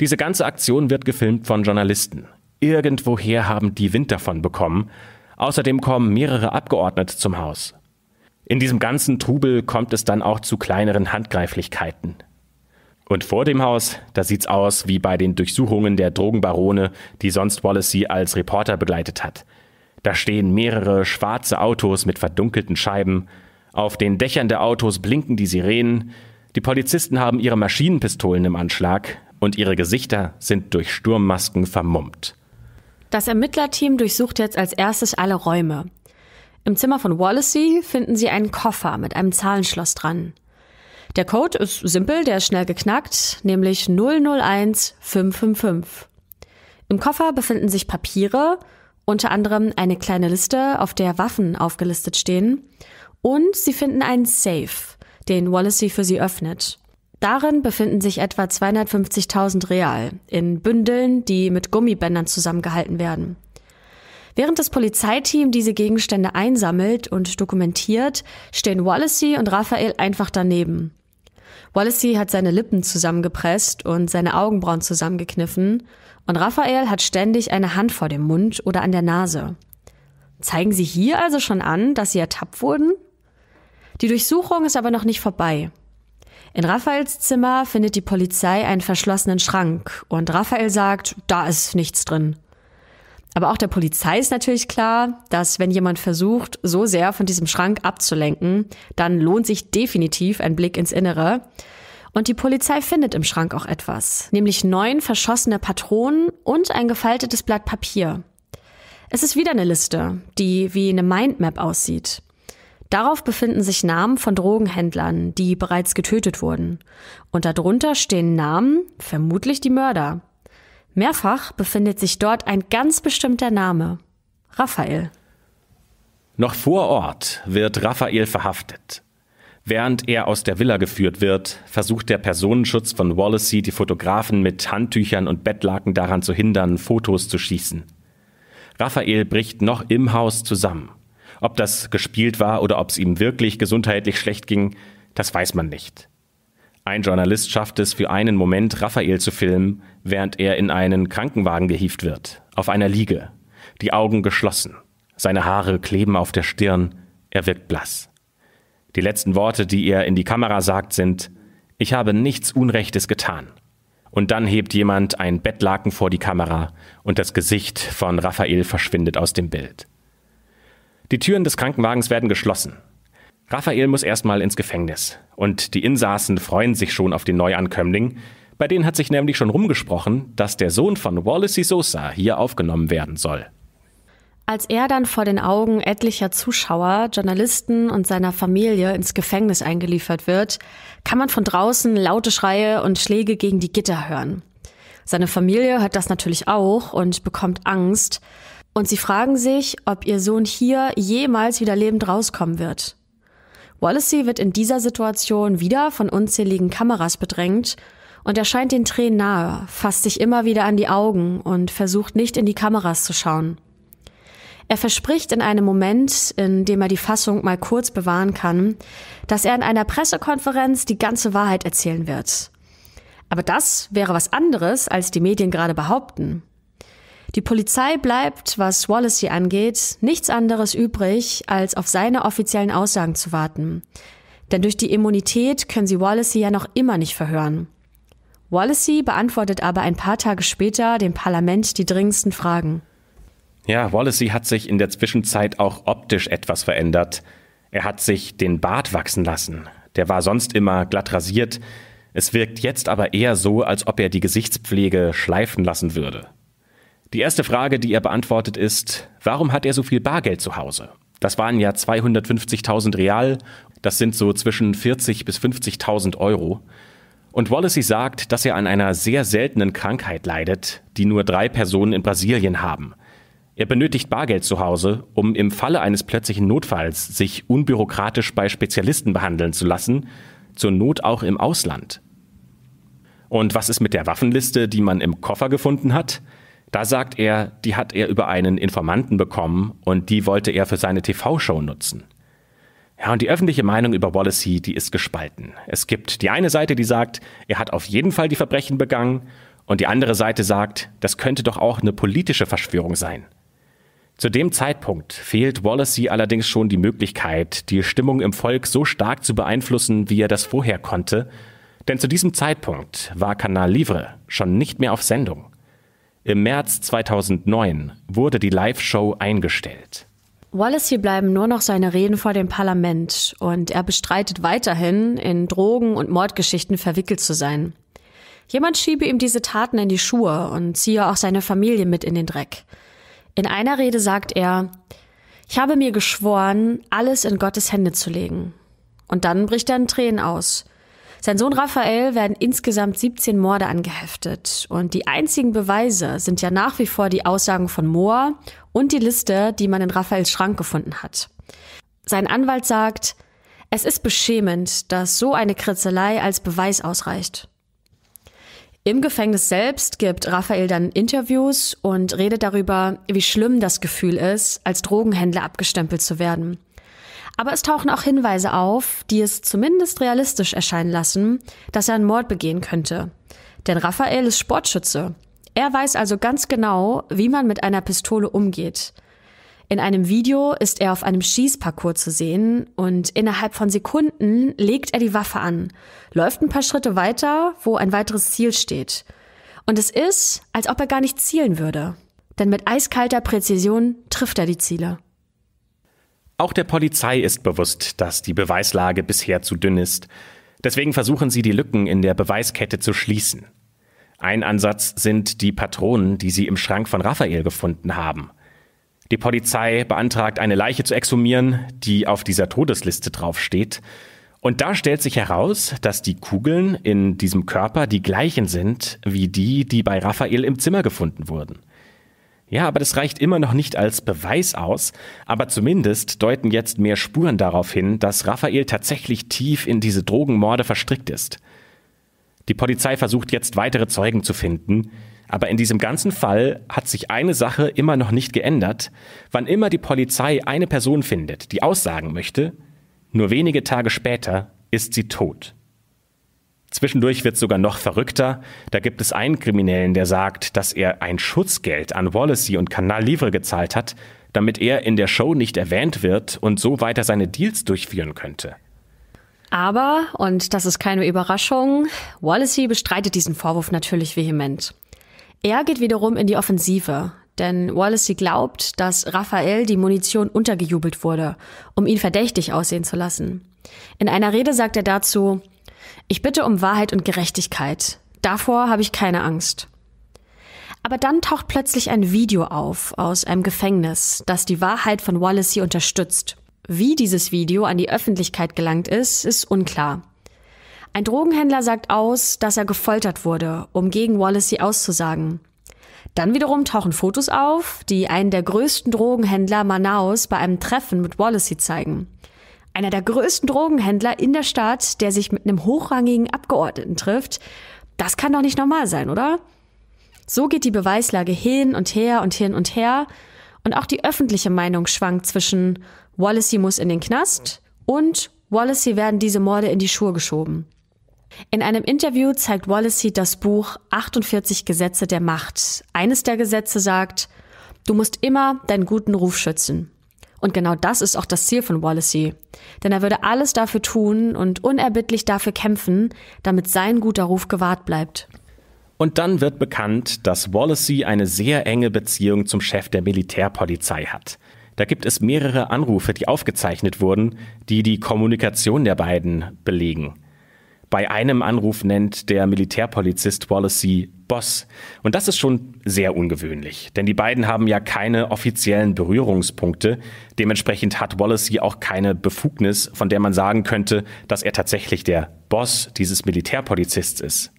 Diese ganze Aktion wird gefilmt von Journalisten. Irgendwoher haben die Wind davon bekommen. Außerdem kommen mehrere Abgeordnete zum Haus. In diesem ganzen Trubel kommt es dann auch zu kleineren Handgreiflichkeiten. Und vor dem Haus, da sieht's aus wie bei den Durchsuchungen der Drogenbarone, die sonst Wallacey als Reporter begleitet hat. Da stehen mehrere schwarze Autos mit verdunkelten Scheiben. Auf den Dächern der Autos blinken die Sirenen. Die Polizisten haben ihre Maschinenpistolen im Anschlag und ihre Gesichter sind durch Sturmmasken vermummt. Das Ermittlerteam durchsucht jetzt als erstes alle Räume. Im Zimmer von Wallacey finden sie einen Koffer mit einem Zahlenschloss dran. Der Code ist simpel, der ist schnell geknackt, nämlich 001555. Im Koffer befinden sich Papiere, unter anderem eine kleine Liste, auf der Waffen aufgelistet stehen, und sie finden einen Safe, den Wallacey für sie öffnet. Darin befinden sich etwa 250.000 Real in Bündeln, die mit Gummibändern zusammengehalten werden. Während das Polizeiteam diese Gegenstände einsammelt und dokumentiert, stehen Wallacey und Raphael einfach daneben. Wallacey hat seine Lippen zusammengepresst und seine Augenbrauen zusammengekniffen und Raphael hat ständig eine Hand vor dem Mund oder an der Nase. Zeigen sie hier also schon an, dass sie ertappt wurden? Die Durchsuchung ist aber noch nicht vorbei. In Raphaels Zimmer findet die Polizei einen verschlossenen Schrank und Raphael sagt, da ist nichts drin. Aber auch der Polizei ist natürlich klar, dass wenn jemand versucht, so sehr von diesem Schrank abzulenken, dann lohnt sich definitiv ein Blick ins Innere. Und die Polizei findet im Schrank auch etwas, nämlich neun verschossene Patronen und ein gefaltetes Blatt Papier. Es ist wieder eine Liste, die wie eine Mindmap aussieht. Darauf befinden sich Namen von Drogenhändlern, die bereits getötet wurden. Und darunter stehen Namen, vermutlich die Mörder. Mehrfach befindet sich dort ein ganz bestimmter Name. Raphael. Noch vor Ort wird Raphael verhaftet. Während er aus der Villa geführt wird, versucht der Personenschutz von Wallacey die Fotografen mit Handtüchern und Bettlaken daran zu hindern, Fotos zu schießen. Raphael bricht noch im Haus zusammen. Ob das gespielt war oder ob es ihm wirklich gesundheitlich schlecht ging, das weiß man nicht. Ein Journalist schafft es für einen Moment, Raphael zu filmen, während er in einen Krankenwagen gehieft wird, auf einer Liege, die Augen geschlossen, seine Haare kleben auf der Stirn, er wirkt blass. Die letzten Worte, die er in die Kamera sagt, sind Ich habe nichts Unrechtes getan. Und dann hebt jemand ein Bettlaken vor die Kamera und das Gesicht von Raphael verschwindet aus dem Bild. Die Türen des Krankenwagens werden geschlossen. Raphael muss erstmal ins Gefängnis. Und die Insassen freuen sich schon auf den Neuankömmling. Bei denen hat sich nämlich schon rumgesprochen, dass der Sohn von Wallacey Sosa hier aufgenommen werden soll. Als er dann vor den Augen etlicher Zuschauer, Journalisten und seiner Familie ins Gefängnis eingeliefert wird, kann man von draußen laute Schreie und Schläge gegen die Gitter hören. Seine Familie hört das natürlich auch und bekommt Angst, und sie fragen sich, ob ihr Sohn hier jemals wieder lebend rauskommen wird. Wallacey wird in dieser Situation wieder von unzähligen Kameras bedrängt und erscheint den Tränen nahe, fasst sich immer wieder an die Augen und versucht nicht in die Kameras zu schauen. Er verspricht in einem Moment, in dem er die Fassung mal kurz bewahren kann, dass er in einer Pressekonferenz die ganze Wahrheit erzählen wird. Aber das wäre was anderes, als die Medien gerade behaupten. Die Polizei bleibt, was Wallacey angeht, nichts anderes übrig, als auf seine offiziellen Aussagen zu warten. Denn durch die Immunität können sie Wallacey ja noch immer nicht verhören. Wallacey beantwortet aber ein paar Tage später dem Parlament die dringendsten Fragen. Ja, Wallacey hat sich in der Zwischenzeit auch optisch etwas verändert. Er hat sich den Bart wachsen lassen. Der war sonst immer glatt rasiert. Es wirkt jetzt aber eher so, als ob er die Gesichtspflege schleifen lassen würde. Die erste Frage, die er beantwortet, ist, warum hat er so viel Bargeld zu Hause? Das waren ja 250.000 Real, das sind so zwischen 40 bis 50.000 Euro. Und Wallacey sagt, dass er an einer sehr seltenen Krankheit leidet, die nur drei Personen in Brasilien haben. Er benötigt Bargeld zu Hause, um im Falle eines plötzlichen Notfalls sich unbürokratisch bei Spezialisten behandeln zu lassen, zur Not auch im Ausland. Und was ist mit der Waffenliste, die man im Koffer gefunden hat? Da sagt er, die hat er über einen Informanten bekommen und die wollte er für seine TV-Show nutzen. Ja, und die öffentliche Meinung über Wallacey, die ist gespalten. Es gibt die eine Seite, die sagt, er hat auf jeden Fall die Verbrechen begangen und die andere Seite sagt, das könnte doch auch eine politische Verschwörung sein. Zu dem Zeitpunkt fehlt Wallacey allerdings schon die Möglichkeit, die Stimmung im Volk so stark zu beeinflussen, wie er das vorher konnte, denn zu diesem Zeitpunkt war Canal Livre schon nicht mehr auf Sendung. Im März 2009 wurde die Live-Show eingestellt. Wallace hier bleiben nur noch seine Reden vor dem Parlament und er bestreitet weiterhin, in Drogen- und Mordgeschichten verwickelt zu sein. Jemand schiebe ihm diese Taten in die Schuhe und ziehe auch seine Familie mit in den Dreck. In einer Rede sagt er, ich habe mir geschworen, alles in Gottes Hände zu legen. Und dann bricht er in Tränen aus – sein Sohn Raphael werden insgesamt 17 Morde angeheftet. Und die einzigen Beweise sind ja nach wie vor die Aussagen von Mohr und die Liste, die man in Raphaels Schrank gefunden hat. Sein Anwalt sagt, es ist beschämend, dass so eine Kritzelei als Beweis ausreicht. Im Gefängnis selbst gibt Raphael dann Interviews und redet darüber, wie schlimm das Gefühl ist, als Drogenhändler abgestempelt zu werden. Aber es tauchen auch Hinweise auf, die es zumindest realistisch erscheinen lassen, dass er einen Mord begehen könnte. Denn Raphael ist Sportschütze. Er weiß also ganz genau, wie man mit einer Pistole umgeht. In einem Video ist er auf einem Schießparcours zu sehen und innerhalb von Sekunden legt er die Waffe an, läuft ein paar Schritte weiter, wo ein weiteres Ziel steht. Und es ist, als ob er gar nicht zielen würde. Denn mit eiskalter Präzision trifft er die Ziele. Auch der Polizei ist bewusst, dass die Beweislage bisher zu dünn ist. Deswegen versuchen sie, die Lücken in der Beweiskette zu schließen. Ein Ansatz sind die Patronen, die sie im Schrank von Raphael gefunden haben. Die Polizei beantragt, eine Leiche zu exhumieren, die auf dieser Todesliste draufsteht. Und da stellt sich heraus, dass die Kugeln in diesem Körper die gleichen sind wie die, die bei Raphael im Zimmer gefunden wurden. Ja, aber das reicht immer noch nicht als Beweis aus. Aber zumindest deuten jetzt mehr Spuren darauf hin, dass Raphael tatsächlich tief in diese Drogenmorde verstrickt ist. Die Polizei versucht jetzt weitere Zeugen zu finden. Aber in diesem ganzen Fall hat sich eine Sache immer noch nicht geändert. Wann immer die Polizei eine Person findet, die aussagen möchte, nur wenige Tage später ist sie tot. Zwischendurch wird es sogar noch verrückter. Da gibt es einen Kriminellen, der sagt, dass er ein Schutzgeld an Wallacey und Canal Livre gezahlt hat, damit er in der Show nicht erwähnt wird und so weiter seine Deals durchführen könnte. Aber, und das ist keine Überraschung, Wallacey bestreitet diesen Vorwurf natürlich vehement. Er geht wiederum in die Offensive, denn Wallacey glaubt, dass Raphael die Munition untergejubelt wurde, um ihn verdächtig aussehen zu lassen. In einer Rede sagt er dazu, ich bitte um Wahrheit und Gerechtigkeit. Davor habe ich keine Angst. Aber dann taucht plötzlich ein Video auf aus einem Gefängnis, das die Wahrheit von Wallacey unterstützt. Wie dieses Video an die Öffentlichkeit gelangt ist, ist unklar. Ein Drogenhändler sagt aus, dass er gefoltert wurde, um gegen Wallacey auszusagen. Dann wiederum tauchen Fotos auf, die einen der größten Drogenhändler Manaus bei einem Treffen mit Wallacey zeigen einer der größten Drogenhändler in der Stadt, der sich mit einem hochrangigen Abgeordneten trifft. Das kann doch nicht normal sein, oder? So geht die Beweislage hin und her und hin und her. Und auch die öffentliche Meinung schwankt zwischen Wallacey muss in den Knast und Wallacey werden diese Morde in die Schuhe geschoben. In einem Interview zeigt Wallacey das Buch 48 Gesetze der Macht. Eines der Gesetze sagt, du musst immer deinen guten Ruf schützen. Und genau das ist auch das Ziel von Wallacey. Denn er würde alles dafür tun und unerbittlich dafür kämpfen, damit sein guter Ruf gewahrt bleibt. Und dann wird bekannt, dass Wallacey eine sehr enge Beziehung zum Chef der Militärpolizei hat. Da gibt es mehrere Anrufe, die aufgezeichnet wurden, die die Kommunikation der beiden belegen. Bei einem Anruf nennt der Militärpolizist Wallacey Boss. Und das ist schon sehr ungewöhnlich, denn die beiden haben ja keine offiziellen Berührungspunkte. Dementsprechend hat Wallacey auch keine Befugnis, von der man sagen könnte, dass er tatsächlich der Boss dieses Militärpolizists ist.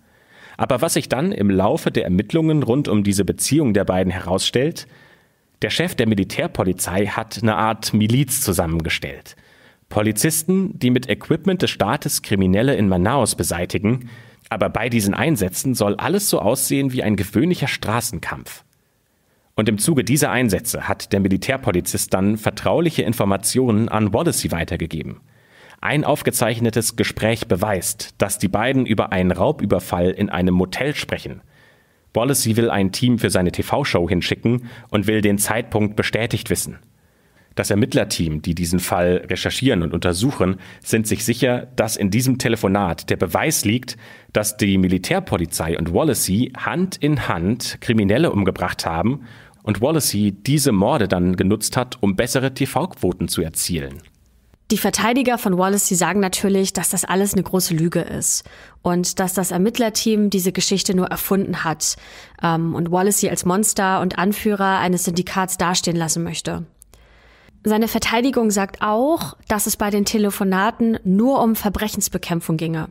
Aber was sich dann im Laufe der Ermittlungen rund um diese Beziehung der beiden herausstellt, der Chef der Militärpolizei hat eine Art Miliz zusammengestellt. Polizisten, die mit Equipment des Staates Kriminelle in Manaus beseitigen, aber bei diesen Einsätzen soll alles so aussehen wie ein gewöhnlicher Straßenkampf. Und im Zuge dieser Einsätze hat der Militärpolizist dann vertrauliche Informationen an Wallacey weitergegeben. Ein aufgezeichnetes Gespräch beweist, dass die beiden über einen Raubüberfall in einem Motel sprechen. Wallacey will ein Team für seine TV-Show hinschicken und will den Zeitpunkt bestätigt wissen. Das Ermittlerteam, die diesen Fall recherchieren und untersuchen, sind sich sicher, dass in diesem Telefonat der Beweis liegt, dass die Militärpolizei und Wallacey Hand in Hand Kriminelle umgebracht haben und Wallacey diese Morde dann genutzt hat, um bessere TV-Quoten zu erzielen. Die Verteidiger von Wallacey sagen natürlich, dass das alles eine große Lüge ist und dass das Ermittlerteam diese Geschichte nur erfunden hat ähm, und Wallacey als Monster und Anführer eines Syndikats dastehen lassen möchte. Seine Verteidigung sagt auch, dass es bei den Telefonaten nur um Verbrechensbekämpfung ginge.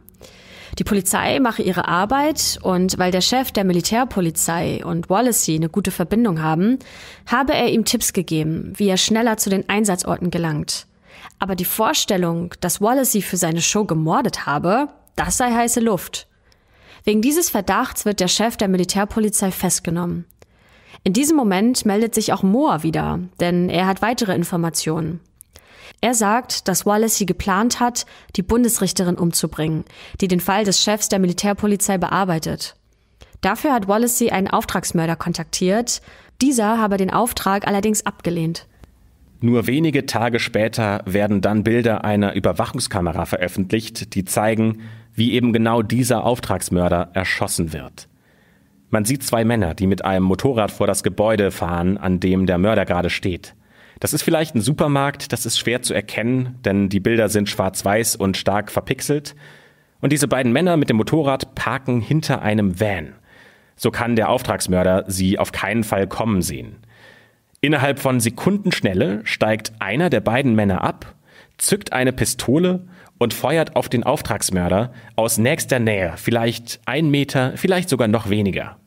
Die Polizei mache ihre Arbeit und weil der Chef der Militärpolizei und Wallacey eine gute Verbindung haben, habe er ihm Tipps gegeben, wie er schneller zu den Einsatzorten gelangt. Aber die Vorstellung, dass Wallacey für seine Show gemordet habe, das sei heiße Luft. Wegen dieses Verdachts wird der Chef der Militärpolizei festgenommen. In diesem Moment meldet sich auch Moore wieder, denn er hat weitere Informationen. Er sagt, dass Wallace sie geplant hat, die Bundesrichterin umzubringen, die den Fall des Chefs der Militärpolizei bearbeitet. Dafür hat Wallace einen Auftragsmörder kontaktiert. Dieser habe den Auftrag allerdings abgelehnt. Nur wenige Tage später werden dann Bilder einer Überwachungskamera veröffentlicht, die zeigen, wie eben genau dieser Auftragsmörder erschossen wird. Man sieht zwei Männer, die mit einem Motorrad vor das Gebäude fahren, an dem der Mörder gerade steht. Das ist vielleicht ein Supermarkt, das ist schwer zu erkennen, denn die Bilder sind schwarz-weiß und stark verpixelt. Und diese beiden Männer mit dem Motorrad parken hinter einem Van. So kann der Auftragsmörder sie auf keinen Fall kommen sehen. Innerhalb von Sekundenschnelle steigt einer der beiden Männer ab, zückt eine Pistole und feuert auf den Auftragsmörder aus nächster Nähe, vielleicht ein Meter, vielleicht sogar noch weniger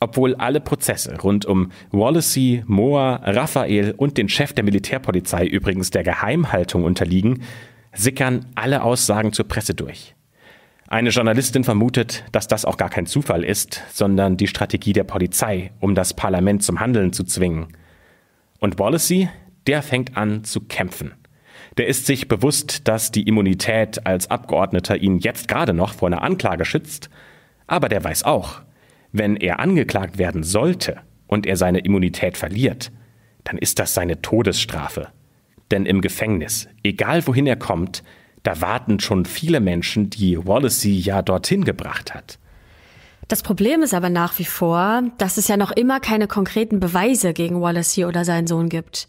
obwohl alle Prozesse rund um Wallacey, Moa, Raphael und den Chef der Militärpolizei übrigens der Geheimhaltung unterliegen, sickern alle Aussagen zur Presse durch. Eine Journalistin vermutet, dass das auch gar kein Zufall ist, sondern die Strategie der Polizei, um das Parlament zum Handeln zu zwingen. Und Wallacey, der fängt an zu kämpfen. Der ist sich bewusst, dass die Immunität als Abgeordneter ihn jetzt gerade noch vor einer Anklage schützt, aber der weiß auch, wenn er angeklagt werden sollte und er seine Immunität verliert, dann ist das seine Todesstrafe. Denn im Gefängnis, egal wohin er kommt, da warten schon viele Menschen, die Wallacey ja dorthin gebracht hat. Das Problem ist aber nach wie vor, dass es ja noch immer keine konkreten Beweise gegen Wallacey oder seinen Sohn gibt.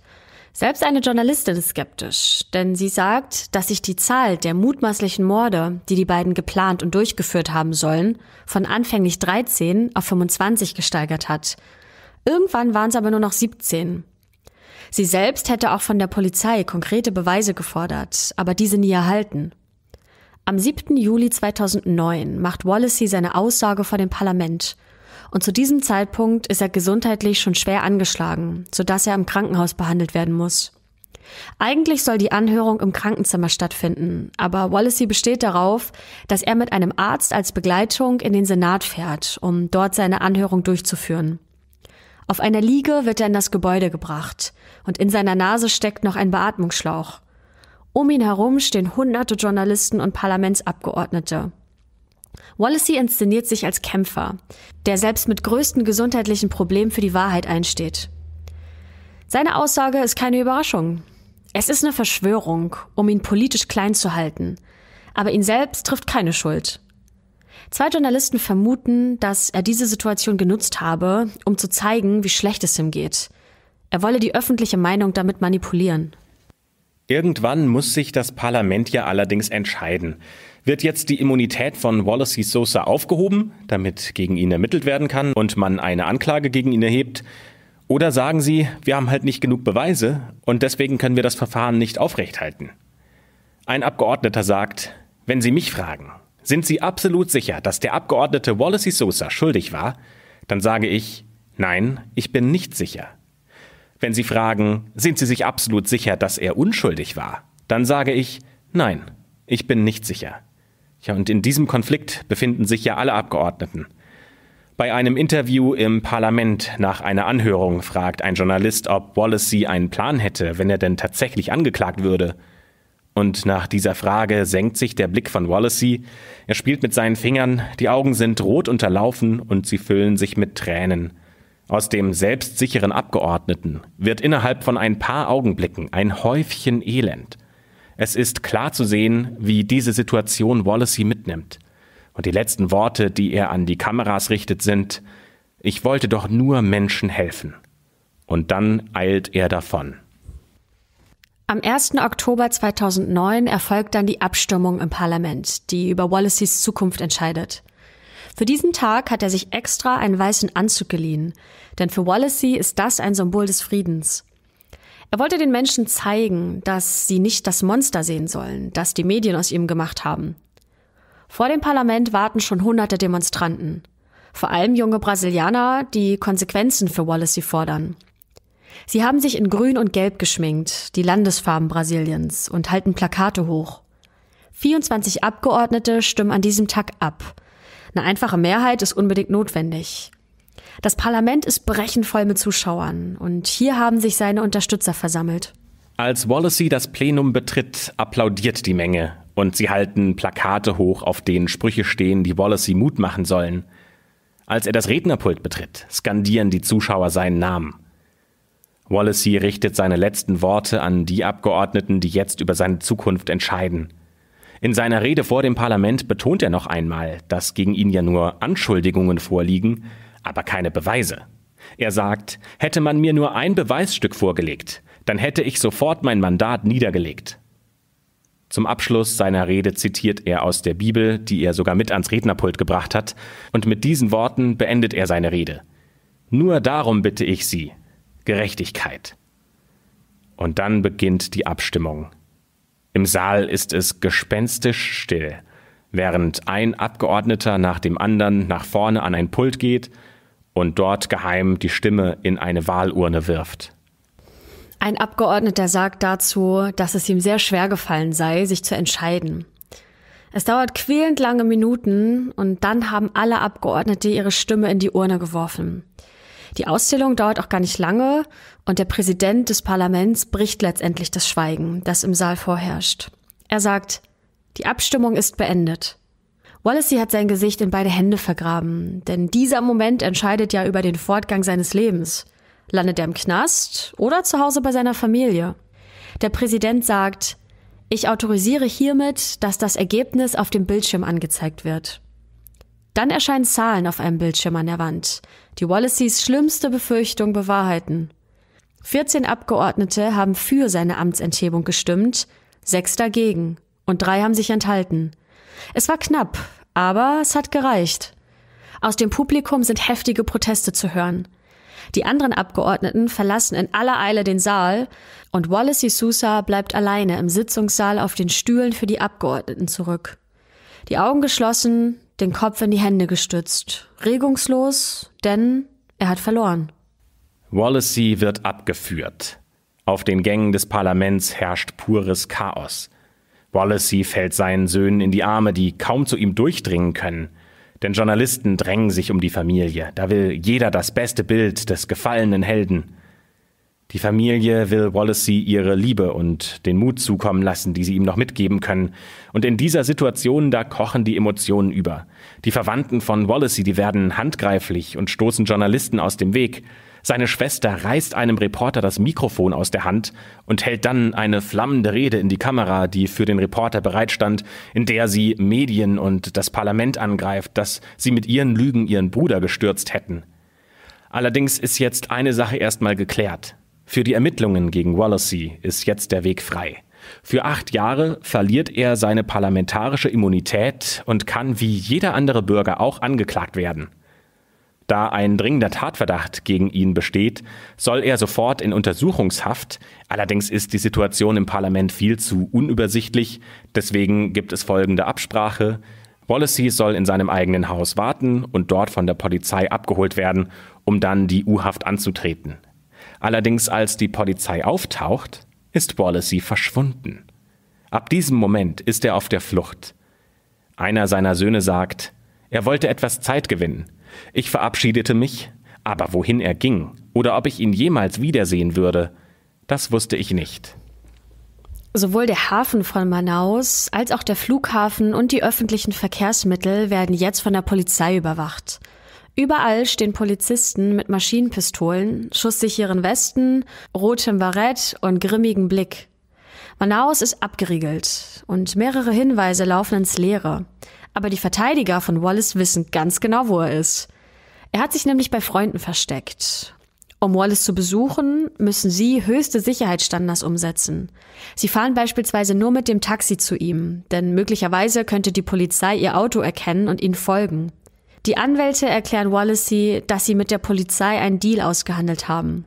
Selbst eine Journalistin ist skeptisch, denn sie sagt, dass sich die Zahl der mutmaßlichen Morde, die die beiden geplant und durchgeführt haben sollen, von anfänglich 13 auf 25 gesteigert hat. Irgendwann waren es aber nur noch 17. Sie selbst hätte auch von der Polizei konkrete Beweise gefordert, aber diese nie erhalten. Am 7. Juli 2009 macht Wallacey seine Aussage vor dem Parlament – und zu diesem Zeitpunkt ist er gesundheitlich schon schwer angeschlagen, sodass er im Krankenhaus behandelt werden muss. Eigentlich soll die Anhörung im Krankenzimmer stattfinden, aber Wallacey besteht darauf, dass er mit einem Arzt als Begleitung in den Senat fährt, um dort seine Anhörung durchzuführen. Auf einer Liege wird er in das Gebäude gebracht und in seiner Nase steckt noch ein Beatmungsschlauch. Um ihn herum stehen hunderte Journalisten und Parlamentsabgeordnete. Wallacey inszeniert sich als Kämpfer, der selbst mit größten gesundheitlichen Problemen für die Wahrheit einsteht. Seine Aussage ist keine Überraschung. Es ist eine Verschwörung, um ihn politisch klein zu halten. Aber ihn selbst trifft keine Schuld. Zwei Journalisten vermuten, dass er diese Situation genutzt habe, um zu zeigen, wie schlecht es ihm geht. Er wolle die öffentliche Meinung damit manipulieren. Irgendwann muss sich das Parlament ja allerdings entscheiden wird jetzt die Immunität von Wallacey Sosa aufgehoben, damit gegen ihn ermittelt werden kann und man eine Anklage gegen ihn erhebt? Oder sagen Sie, wir haben halt nicht genug Beweise und deswegen können wir das Verfahren nicht aufrechthalten? Ein Abgeordneter sagt, wenn Sie mich fragen, sind Sie absolut sicher, dass der Abgeordnete Wallacey Sosa schuldig war? Dann sage ich, nein, ich bin nicht sicher. Wenn Sie fragen, sind Sie sich absolut sicher, dass er unschuldig war? Dann sage ich, nein, ich bin nicht sicher. Ja, und in diesem Konflikt befinden sich ja alle Abgeordneten. Bei einem Interview im Parlament nach einer Anhörung fragt ein Journalist, ob Wallacey einen Plan hätte, wenn er denn tatsächlich angeklagt würde. Und nach dieser Frage senkt sich der Blick von Wallacey. Er spielt mit seinen Fingern, die Augen sind rot unterlaufen und sie füllen sich mit Tränen. Aus dem selbstsicheren Abgeordneten wird innerhalb von ein paar Augenblicken ein Häufchen Elend. Es ist klar zu sehen, wie diese Situation Wallacey mitnimmt. Und die letzten Worte, die er an die Kameras richtet, sind Ich wollte doch nur Menschen helfen. Und dann eilt er davon. Am 1. Oktober 2009 erfolgt dann die Abstimmung im Parlament, die über Wallaceys Zukunft entscheidet. Für diesen Tag hat er sich extra einen weißen Anzug geliehen, denn für Wallacey ist das ein Symbol des Friedens. Er wollte den Menschen zeigen, dass sie nicht das Monster sehen sollen, das die Medien aus ihm gemacht haben. Vor dem Parlament warten schon hunderte Demonstranten, vor allem junge Brasilianer, die Konsequenzen für Wallace fordern. Sie haben sich in Grün und Gelb geschminkt, die Landesfarben Brasiliens, und halten Plakate hoch. 24 Abgeordnete stimmen an diesem Tag ab. Eine einfache Mehrheit ist unbedingt notwendig. Das Parlament ist brechenvoll mit Zuschauern und hier haben sich seine Unterstützer versammelt. Als Wallacey das Plenum betritt, applaudiert die Menge und sie halten Plakate hoch, auf denen Sprüche stehen, die Wallacey Mut machen sollen. Als er das Rednerpult betritt, skandieren die Zuschauer seinen Namen. Wallacey richtet seine letzten Worte an die Abgeordneten, die jetzt über seine Zukunft entscheiden. In seiner Rede vor dem Parlament betont er noch einmal, dass gegen ihn ja nur Anschuldigungen vorliegen, aber keine Beweise. Er sagt, hätte man mir nur ein Beweisstück vorgelegt, dann hätte ich sofort mein Mandat niedergelegt. Zum Abschluss seiner Rede zitiert er aus der Bibel, die er sogar mit ans Rednerpult gebracht hat, und mit diesen Worten beendet er seine Rede. Nur darum bitte ich Sie, Gerechtigkeit. Und dann beginnt die Abstimmung. Im Saal ist es gespenstisch still, während ein Abgeordneter nach dem anderen nach vorne an ein Pult geht und dort geheim die Stimme in eine Wahlurne wirft. Ein Abgeordneter sagt dazu, dass es ihm sehr schwer gefallen sei, sich zu entscheiden. Es dauert quälend lange Minuten und dann haben alle Abgeordnete ihre Stimme in die Urne geworfen. Die Auszählung dauert auch gar nicht lange und der Präsident des Parlaments bricht letztendlich das Schweigen, das im Saal vorherrscht. Er sagt, die Abstimmung ist beendet. Wallacey hat sein Gesicht in beide Hände vergraben, denn dieser Moment entscheidet ja über den Fortgang seines Lebens. Landet er im Knast oder zu Hause bei seiner Familie? Der Präsident sagt, ich autorisiere hiermit, dass das Ergebnis auf dem Bildschirm angezeigt wird. Dann erscheinen Zahlen auf einem Bildschirm an der Wand, die Wallaceys schlimmste Befürchtung bewahrheiten. 14 Abgeordnete haben für seine Amtsenthebung gestimmt, sechs dagegen und drei haben sich enthalten – es war knapp, aber es hat gereicht. Aus dem Publikum sind heftige Proteste zu hören. Die anderen Abgeordneten verlassen in aller Eile den Saal und Wallace Sousa bleibt alleine im Sitzungssaal auf den Stühlen für die Abgeordneten zurück. Die Augen geschlossen, den Kopf in die Hände gestützt. Regungslos, denn er hat verloren. Wallacey wird abgeführt. Auf den Gängen des Parlaments herrscht pures Chaos. Wallacey fällt seinen Söhnen in die Arme, die kaum zu ihm durchdringen können. Denn Journalisten drängen sich um die Familie. Da will jeder das beste Bild des gefallenen Helden. Die Familie will Wallacey ihre Liebe und den Mut zukommen lassen, die sie ihm noch mitgeben können. Und in dieser Situation, da kochen die Emotionen über. Die Verwandten von Wallacey, die werden handgreiflich und stoßen Journalisten aus dem Weg. Seine Schwester reißt einem Reporter das Mikrofon aus der Hand und hält dann eine flammende Rede in die Kamera, die für den Reporter bereitstand, in der sie Medien und das Parlament angreift, dass sie mit ihren Lügen ihren Bruder gestürzt hätten. Allerdings ist jetzt eine Sache erstmal geklärt. Für die Ermittlungen gegen Wallasey ist jetzt der Weg frei. Für acht Jahre verliert er seine parlamentarische Immunität und kann wie jeder andere Bürger auch angeklagt werden. Da ein dringender Tatverdacht gegen ihn besteht, soll er sofort in Untersuchungshaft. Allerdings ist die Situation im Parlament viel zu unübersichtlich. Deswegen gibt es folgende Absprache. Wallacey soll in seinem eigenen Haus warten und dort von der Polizei abgeholt werden, um dann die U-Haft anzutreten. Allerdings als die Polizei auftaucht, ist Wallacey verschwunden. Ab diesem Moment ist er auf der Flucht. Einer seiner Söhne sagt, er wollte etwas Zeit gewinnen, ich verabschiedete mich, aber wohin er ging oder ob ich ihn jemals wiedersehen würde, das wusste ich nicht. Sowohl der Hafen von Manaus als auch der Flughafen und die öffentlichen Verkehrsmittel werden jetzt von der Polizei überwacht. Überall stehen Polizisten mit Maschinenpistolen, schusssicheren Westen, rotem Barett und grimmigem Blick. Manaus ist abgeriegelt und mehrere Hinweise laufen ins Leere aber die Verteidiger von Wallace wissen ganz genau, wo er ist. Er hat sich nämlich bei Freunden versteckt. Um Wallace zu besuchen, müssen sie höchste Sicherheitsstandards umsetzen. Sie fahren beispielsweise nur mit dem Taxi zu ihm, denn möglicherweise könnte die Polizei ihr Auto erkennen und ihnen folgen. Die Anwälte erklären Wallacey, dass sie mit der Polizei einen Deal ausgehandelt haben.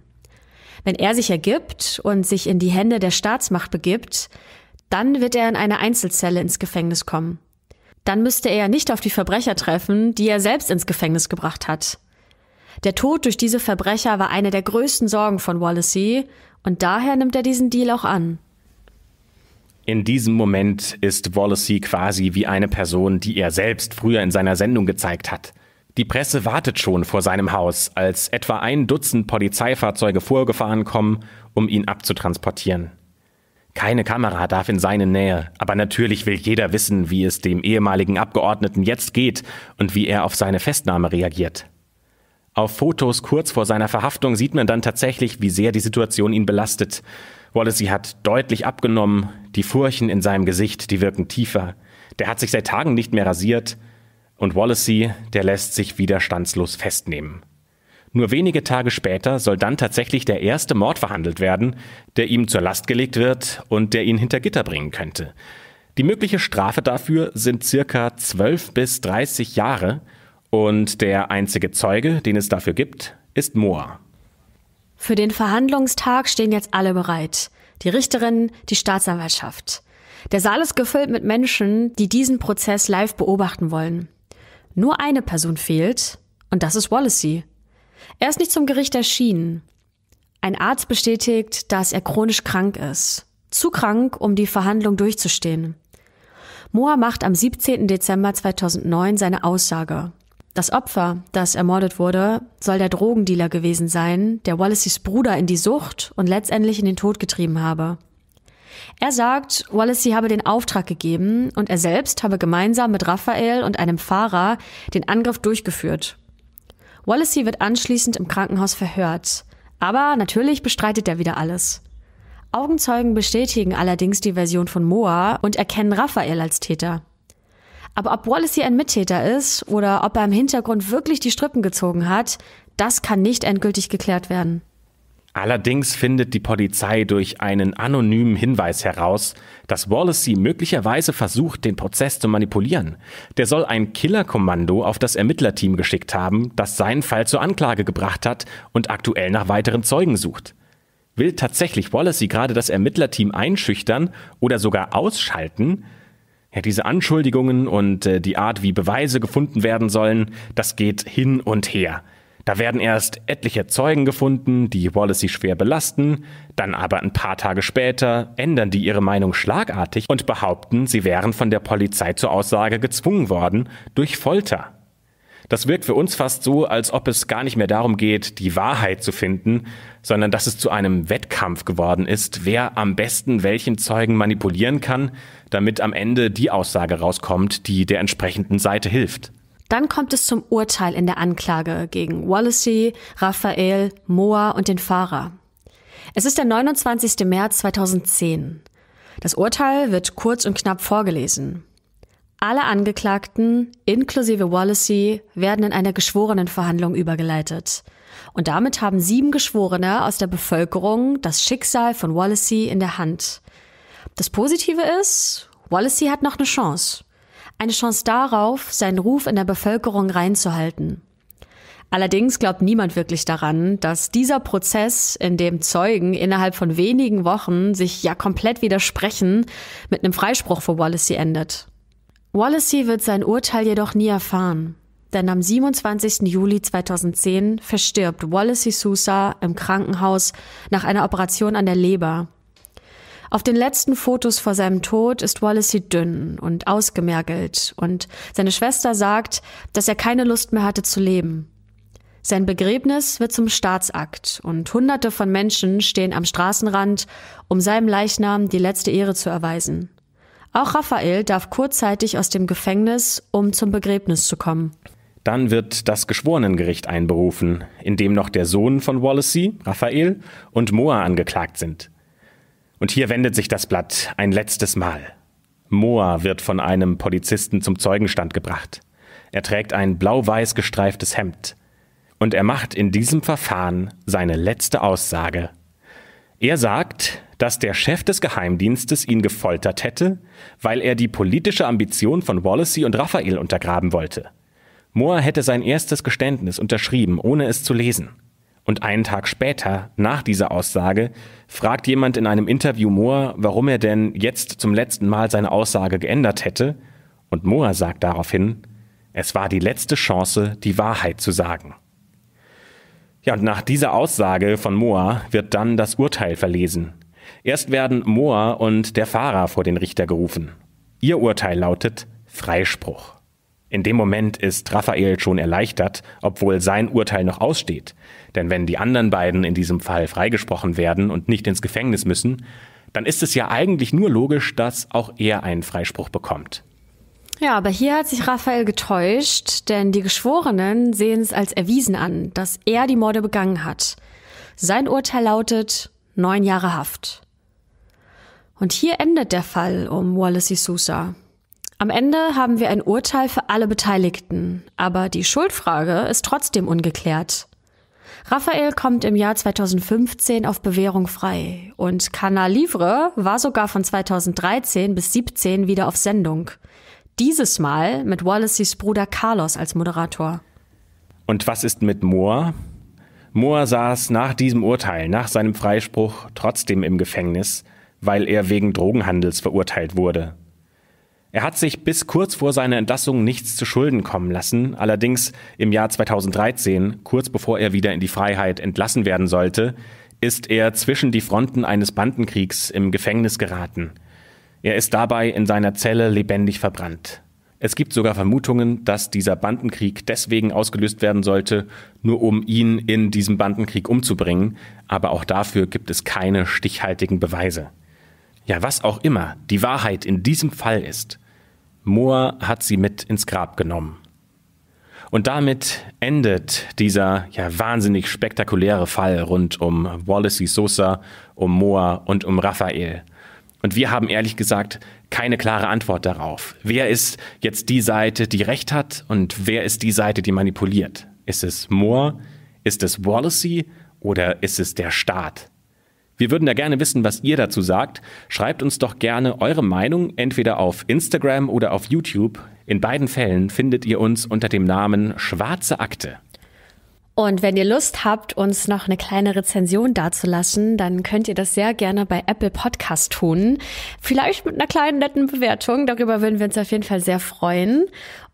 Wenn er sich ergibt und sich in die Hände der Staatsmacht begibt, dann wird er in eine Einzelzelle ins Gefängnis kommen dann müsste er ja nicht auf die Verbrecher treffen, die er selbst ins Gefängnis gebracht hat. Der Tod durch diese Verbrecher war eine der größten Sorgen von Wallacey und daher nimmt er diesen Deal auch an. In diesem Moment ist Wallacey quasi wie eine Person, die er selbst früher in seiner Sendung gezeigt hat. Die Presse wartet schon vor seinem Haus, als etwa ein Dutzend Polizeifahrzeuge vorgefahren kommen, um ihn abzutransportieren. Keine Kamera darf in seine Nähe, aber natürlich will jeder wissen, wie es dem ehemaligen Abgeordneten jetzt geht und wie er auf seine Festnahme reagiert. Auf Fotos kurz vor seiner Verhaftung sieht man dann tatsächlich, wie sehr die Situation ihn belastet. Wallacey hat deutlich abgenommen, die Furchen in seinem Gesicht, die wirken tiefer. Der hat sich seit Tagen nicht mehr rasiert und Wallacey, der lässt sich widerstandslos festnehmen. Nur wenige Tage später soll dann tatsächlich der erste Mord verhandelt werden, der ihm zur Last gelegt wird und der ihn hinter Gitter bringen könnte. Die mögliche Strafe dafür sind circa 12 bis 30 Jahre und der einzige Zeuge, den es dafür gibt, ist Moa. Für den Verhandlungstag stehen jetzt alle bereit. Die Richterin, die Staatsanwaltschaft. Der Saal ist gefüllt mit Menschen, die diesen Prozess live beobachten wollen. Nur eine Person fehlt, und das ist Wallacey. Er ist nicht zum Gericht erschienen. Ein Arzt bestätigt, dass er chronisch krank ist. Zu krank, um die Verhandlung durchzustehen. Moa macht am 17. Dezember 2009 seine Aussage. Das Opfer, das ermordet wurde, soll der Drogendealer gewesen sein, der Wallaceys Bruder in die Sucht und letztendlich in den Tod getrieben habe. Er sagt, Wallacey habe den Auftrag gegeben und er selbst habe gemeinsam mit Raphael und einem Fahrer den Angriff durchgeführt. Wallacey wird anschließend im Krankenhaus verhört. Aber natürlich bestreitet er wieder alles. Augenzeugen bestätigen allerdings die Version von Moa und erkennen Raphael als Täter. Aber ob Wallacey ein Mittäter ist oder ob er im Hintergrund wirklich die Strippen gezogen hat, das kann nicht endgültig geklärt werden. Allerdings findet die Polizei durch einen anonymen Hinweis heraus, dass Wallacey möglicherweise versucht, den Prozess zu manipulieren. Der soll ein Killerkommando auf das Ermittlerteam geschickt haben, das seinen Fall zur Anklage gebracht hat und aktuell nach weiteren Zeugen sucht. Will tatsächlich Wallacey gerade das Ermittlerteam einschüchtern oder sogar ausschalten? Ja, diese Anschuldigungen und äh, die Art, wie Beweise gefunden werden sollen, das geht hin und her. Da werden erst etliche Zeugen gefunden, die Wallace schwer belasten, dann aber ein paar Tage später ändern die ihre Meinung schlagartig und behaupten, sie wären von der Polizei zur Aussage gezwungen worden durch Folter. Das wirkt für uns fast so, als ob es gar nicht mehr darum geht, die Wahrheit zu finden, sondern dass es zu einem Wettkampf geworden ist, wer am besten welchen Zeugen manipulieren kann, damit am Ende die Aussage rauskommt, die der entsprechenden Seite hilft. Dann kommt es zum Urteil in der Anklage gegen Wallacey, Raphael, Moa und den Fahrer. Es ist der 29. März 2010. Das Urteil wird kurz und knapp vorgelesen. Alle Angeklagten, inklusive Wallacey, werden in eine Geschworenenverhandlung übergeleitet. Und damit haben sieben Geschworene aus der Bevölkerung das Schicksal von Wallacey in der Hand. Das Positive ist, Wallacey hat noch eine Chance eine Chance darauf, seinen Ruf in der Bevölkerung reinzuhalten. Allerdings glaubt niemand wirklich daran, dass dieser Prozess, in dem Zeugen innerhalb von wenigen Wochen sich ja komplett widersprechen, mit einem Freispruch für Wallacey endet. Wallacey wird sein Urteil jedoch nie erfahren, denn am 27. Juli 2010 verstirbt Wallacey Sousa im Krankenhaus nach einer Operation an der Leber auf den letzten Fotos vor seinem Tod ist Wallacey dünn und ausgemergelt und seine Schwester sagt, dass er keine Lust mehr hatte zu leben. Sein Begräbnis wird zum Staatsakt und hunderte von Menschen stehen am Straßenrand, um seinem Leichnam die letzte Ehre zu erweisen. Auch Raphael darf kurzzeitig aus dem Gefängnis, um zum Begräbnis zu kommen. Dann wird das Geschworenengericht einberufen, in dem noch der Sohn von Wallacey, Raphael, und Moa angeklagt sind. Und hier wendet sich das Blatt ein letztes Mal. Moa wird von einem Polizisten zum Zeugenstand gebracht. Er trägt ein blau-weiß gestreiftes Hemd. Und er macht in diesem Verfahren seine letzte Aussage. Er sagt, dass der Chef des Geheimdienstes ihn gefoltert hätte, weil er die politische Ambition von Wallacey und Raphael untergraben wollte. Moa hätte sein erstes Geständnis unterschrieben, ohne es zu lesen. Und einen Tag später, nach dieser Aussage, fragt jemand in einem Interview Moore, warum er denn jetzt zum letzten Mal seine Aussage geändert hätte, und Moore sagt daraufhin, es war die letzte Chance, die Wahrheit zu sagen. Ja, und nach dieser Aussage von Moa wird dann das Urteil verlesen. Erst werden Moa und der Fahrer vor den Richter gerufen. Ihr Urteil lautet Freispruch. In dem Moment ist Raphael schon erleichtert, obwohl sein Urteil noch aussteht. Denn wenn die anderen beiden in diesem Fall freigesprochen werden und nicht ins Gefängnis müssen, dann ist es ja eigentlich nur logisch, dass auch er einen Freispruch bekommt. Ja, aber hier hat sich Raphael getäuscht, denn die Geschworenen sehen es als erwiesen an, dass er die Morde begangen hat. Sein Urteil lautet neun Jahre Haft. Und hier endet der Fall um Wallace Sousa. Am Ende haben wir ein Urteil für alle Beteiligten, aber die Schuldfrage ist trotzdem ungeklärt. Raphael kommt im Jahr 2015 auf Bewährung frei und Canal Livre war sogar von 2013 bis 17 wieder auf Sendung. Dieses Mal mit Wallaceys Bruder Carlos als Moderator. Und was ist mit Moore? Moore saß nach diesem Urteil, nach seinem Freispruch, trotzdem im Gefängnis, weil er wegen Drogenhandels verurteilt wurde. Er hat sich bis kurz vor seiner Entlassung nichts zu Schulden kommen lassen, allerdings im Jahr 2013, kurz bevor er wieder in die Freiheit entlassen werden sollte, ist er zwischen die Fronten eines Bandenkriegs im Gefängnis geraten. Er ist dabei in seiner Zelle lebendig verbrannt. Es gibt sogar Vermutungen, dass dieser Bandenkrieg deswegen ausgelöst werden sollte, nur um ihn in diesem Bandenkrieg umzubringen, aber auch dafür gibt es keine stichhaltigen Beweise. Ja, was auch immer die Wahrheit in diesem Fall ist, Moa hat sie mit ins Grab genommen. Und damit endet dieser ja wahnsinnig spektakuläre Fall rund um Wallacey Sosa, um Moa und um Raphael. Und wir haben ehrlich gesagt keine klare Antwort darauf. Wer ist jetzt die Seite, die recht hat und wer ist die Seite, die manipuliert? Ist es Moore? Ist es Wallacey? Oder ist es der Staat? Wir würden da gerne wissen, was ihr dazu sagt. Schreibt uns doch gerne eure Meinung, entweder auf Instagram oder auf YouTube. In beiden Fällen findet ihr uns unter dem Namen Schwarze Akte. Und wenn ihr Lust habt, uns noch eine kleine Rezension dazulassen, dann könnt ihr das sehr gerne bei Apple Podcast tun. Vielleicht mit einer kleinen netten Bewertung. Darüber würden wir uns auf jeden Fall sehr freuen.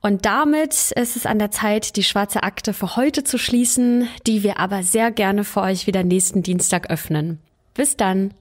Und damit ist es an der Zeit, die schwarze Akte für heute zu schließen, die wir aber sehr gerne für euch wieder nächsten Dienstag öffnen. Bis dann.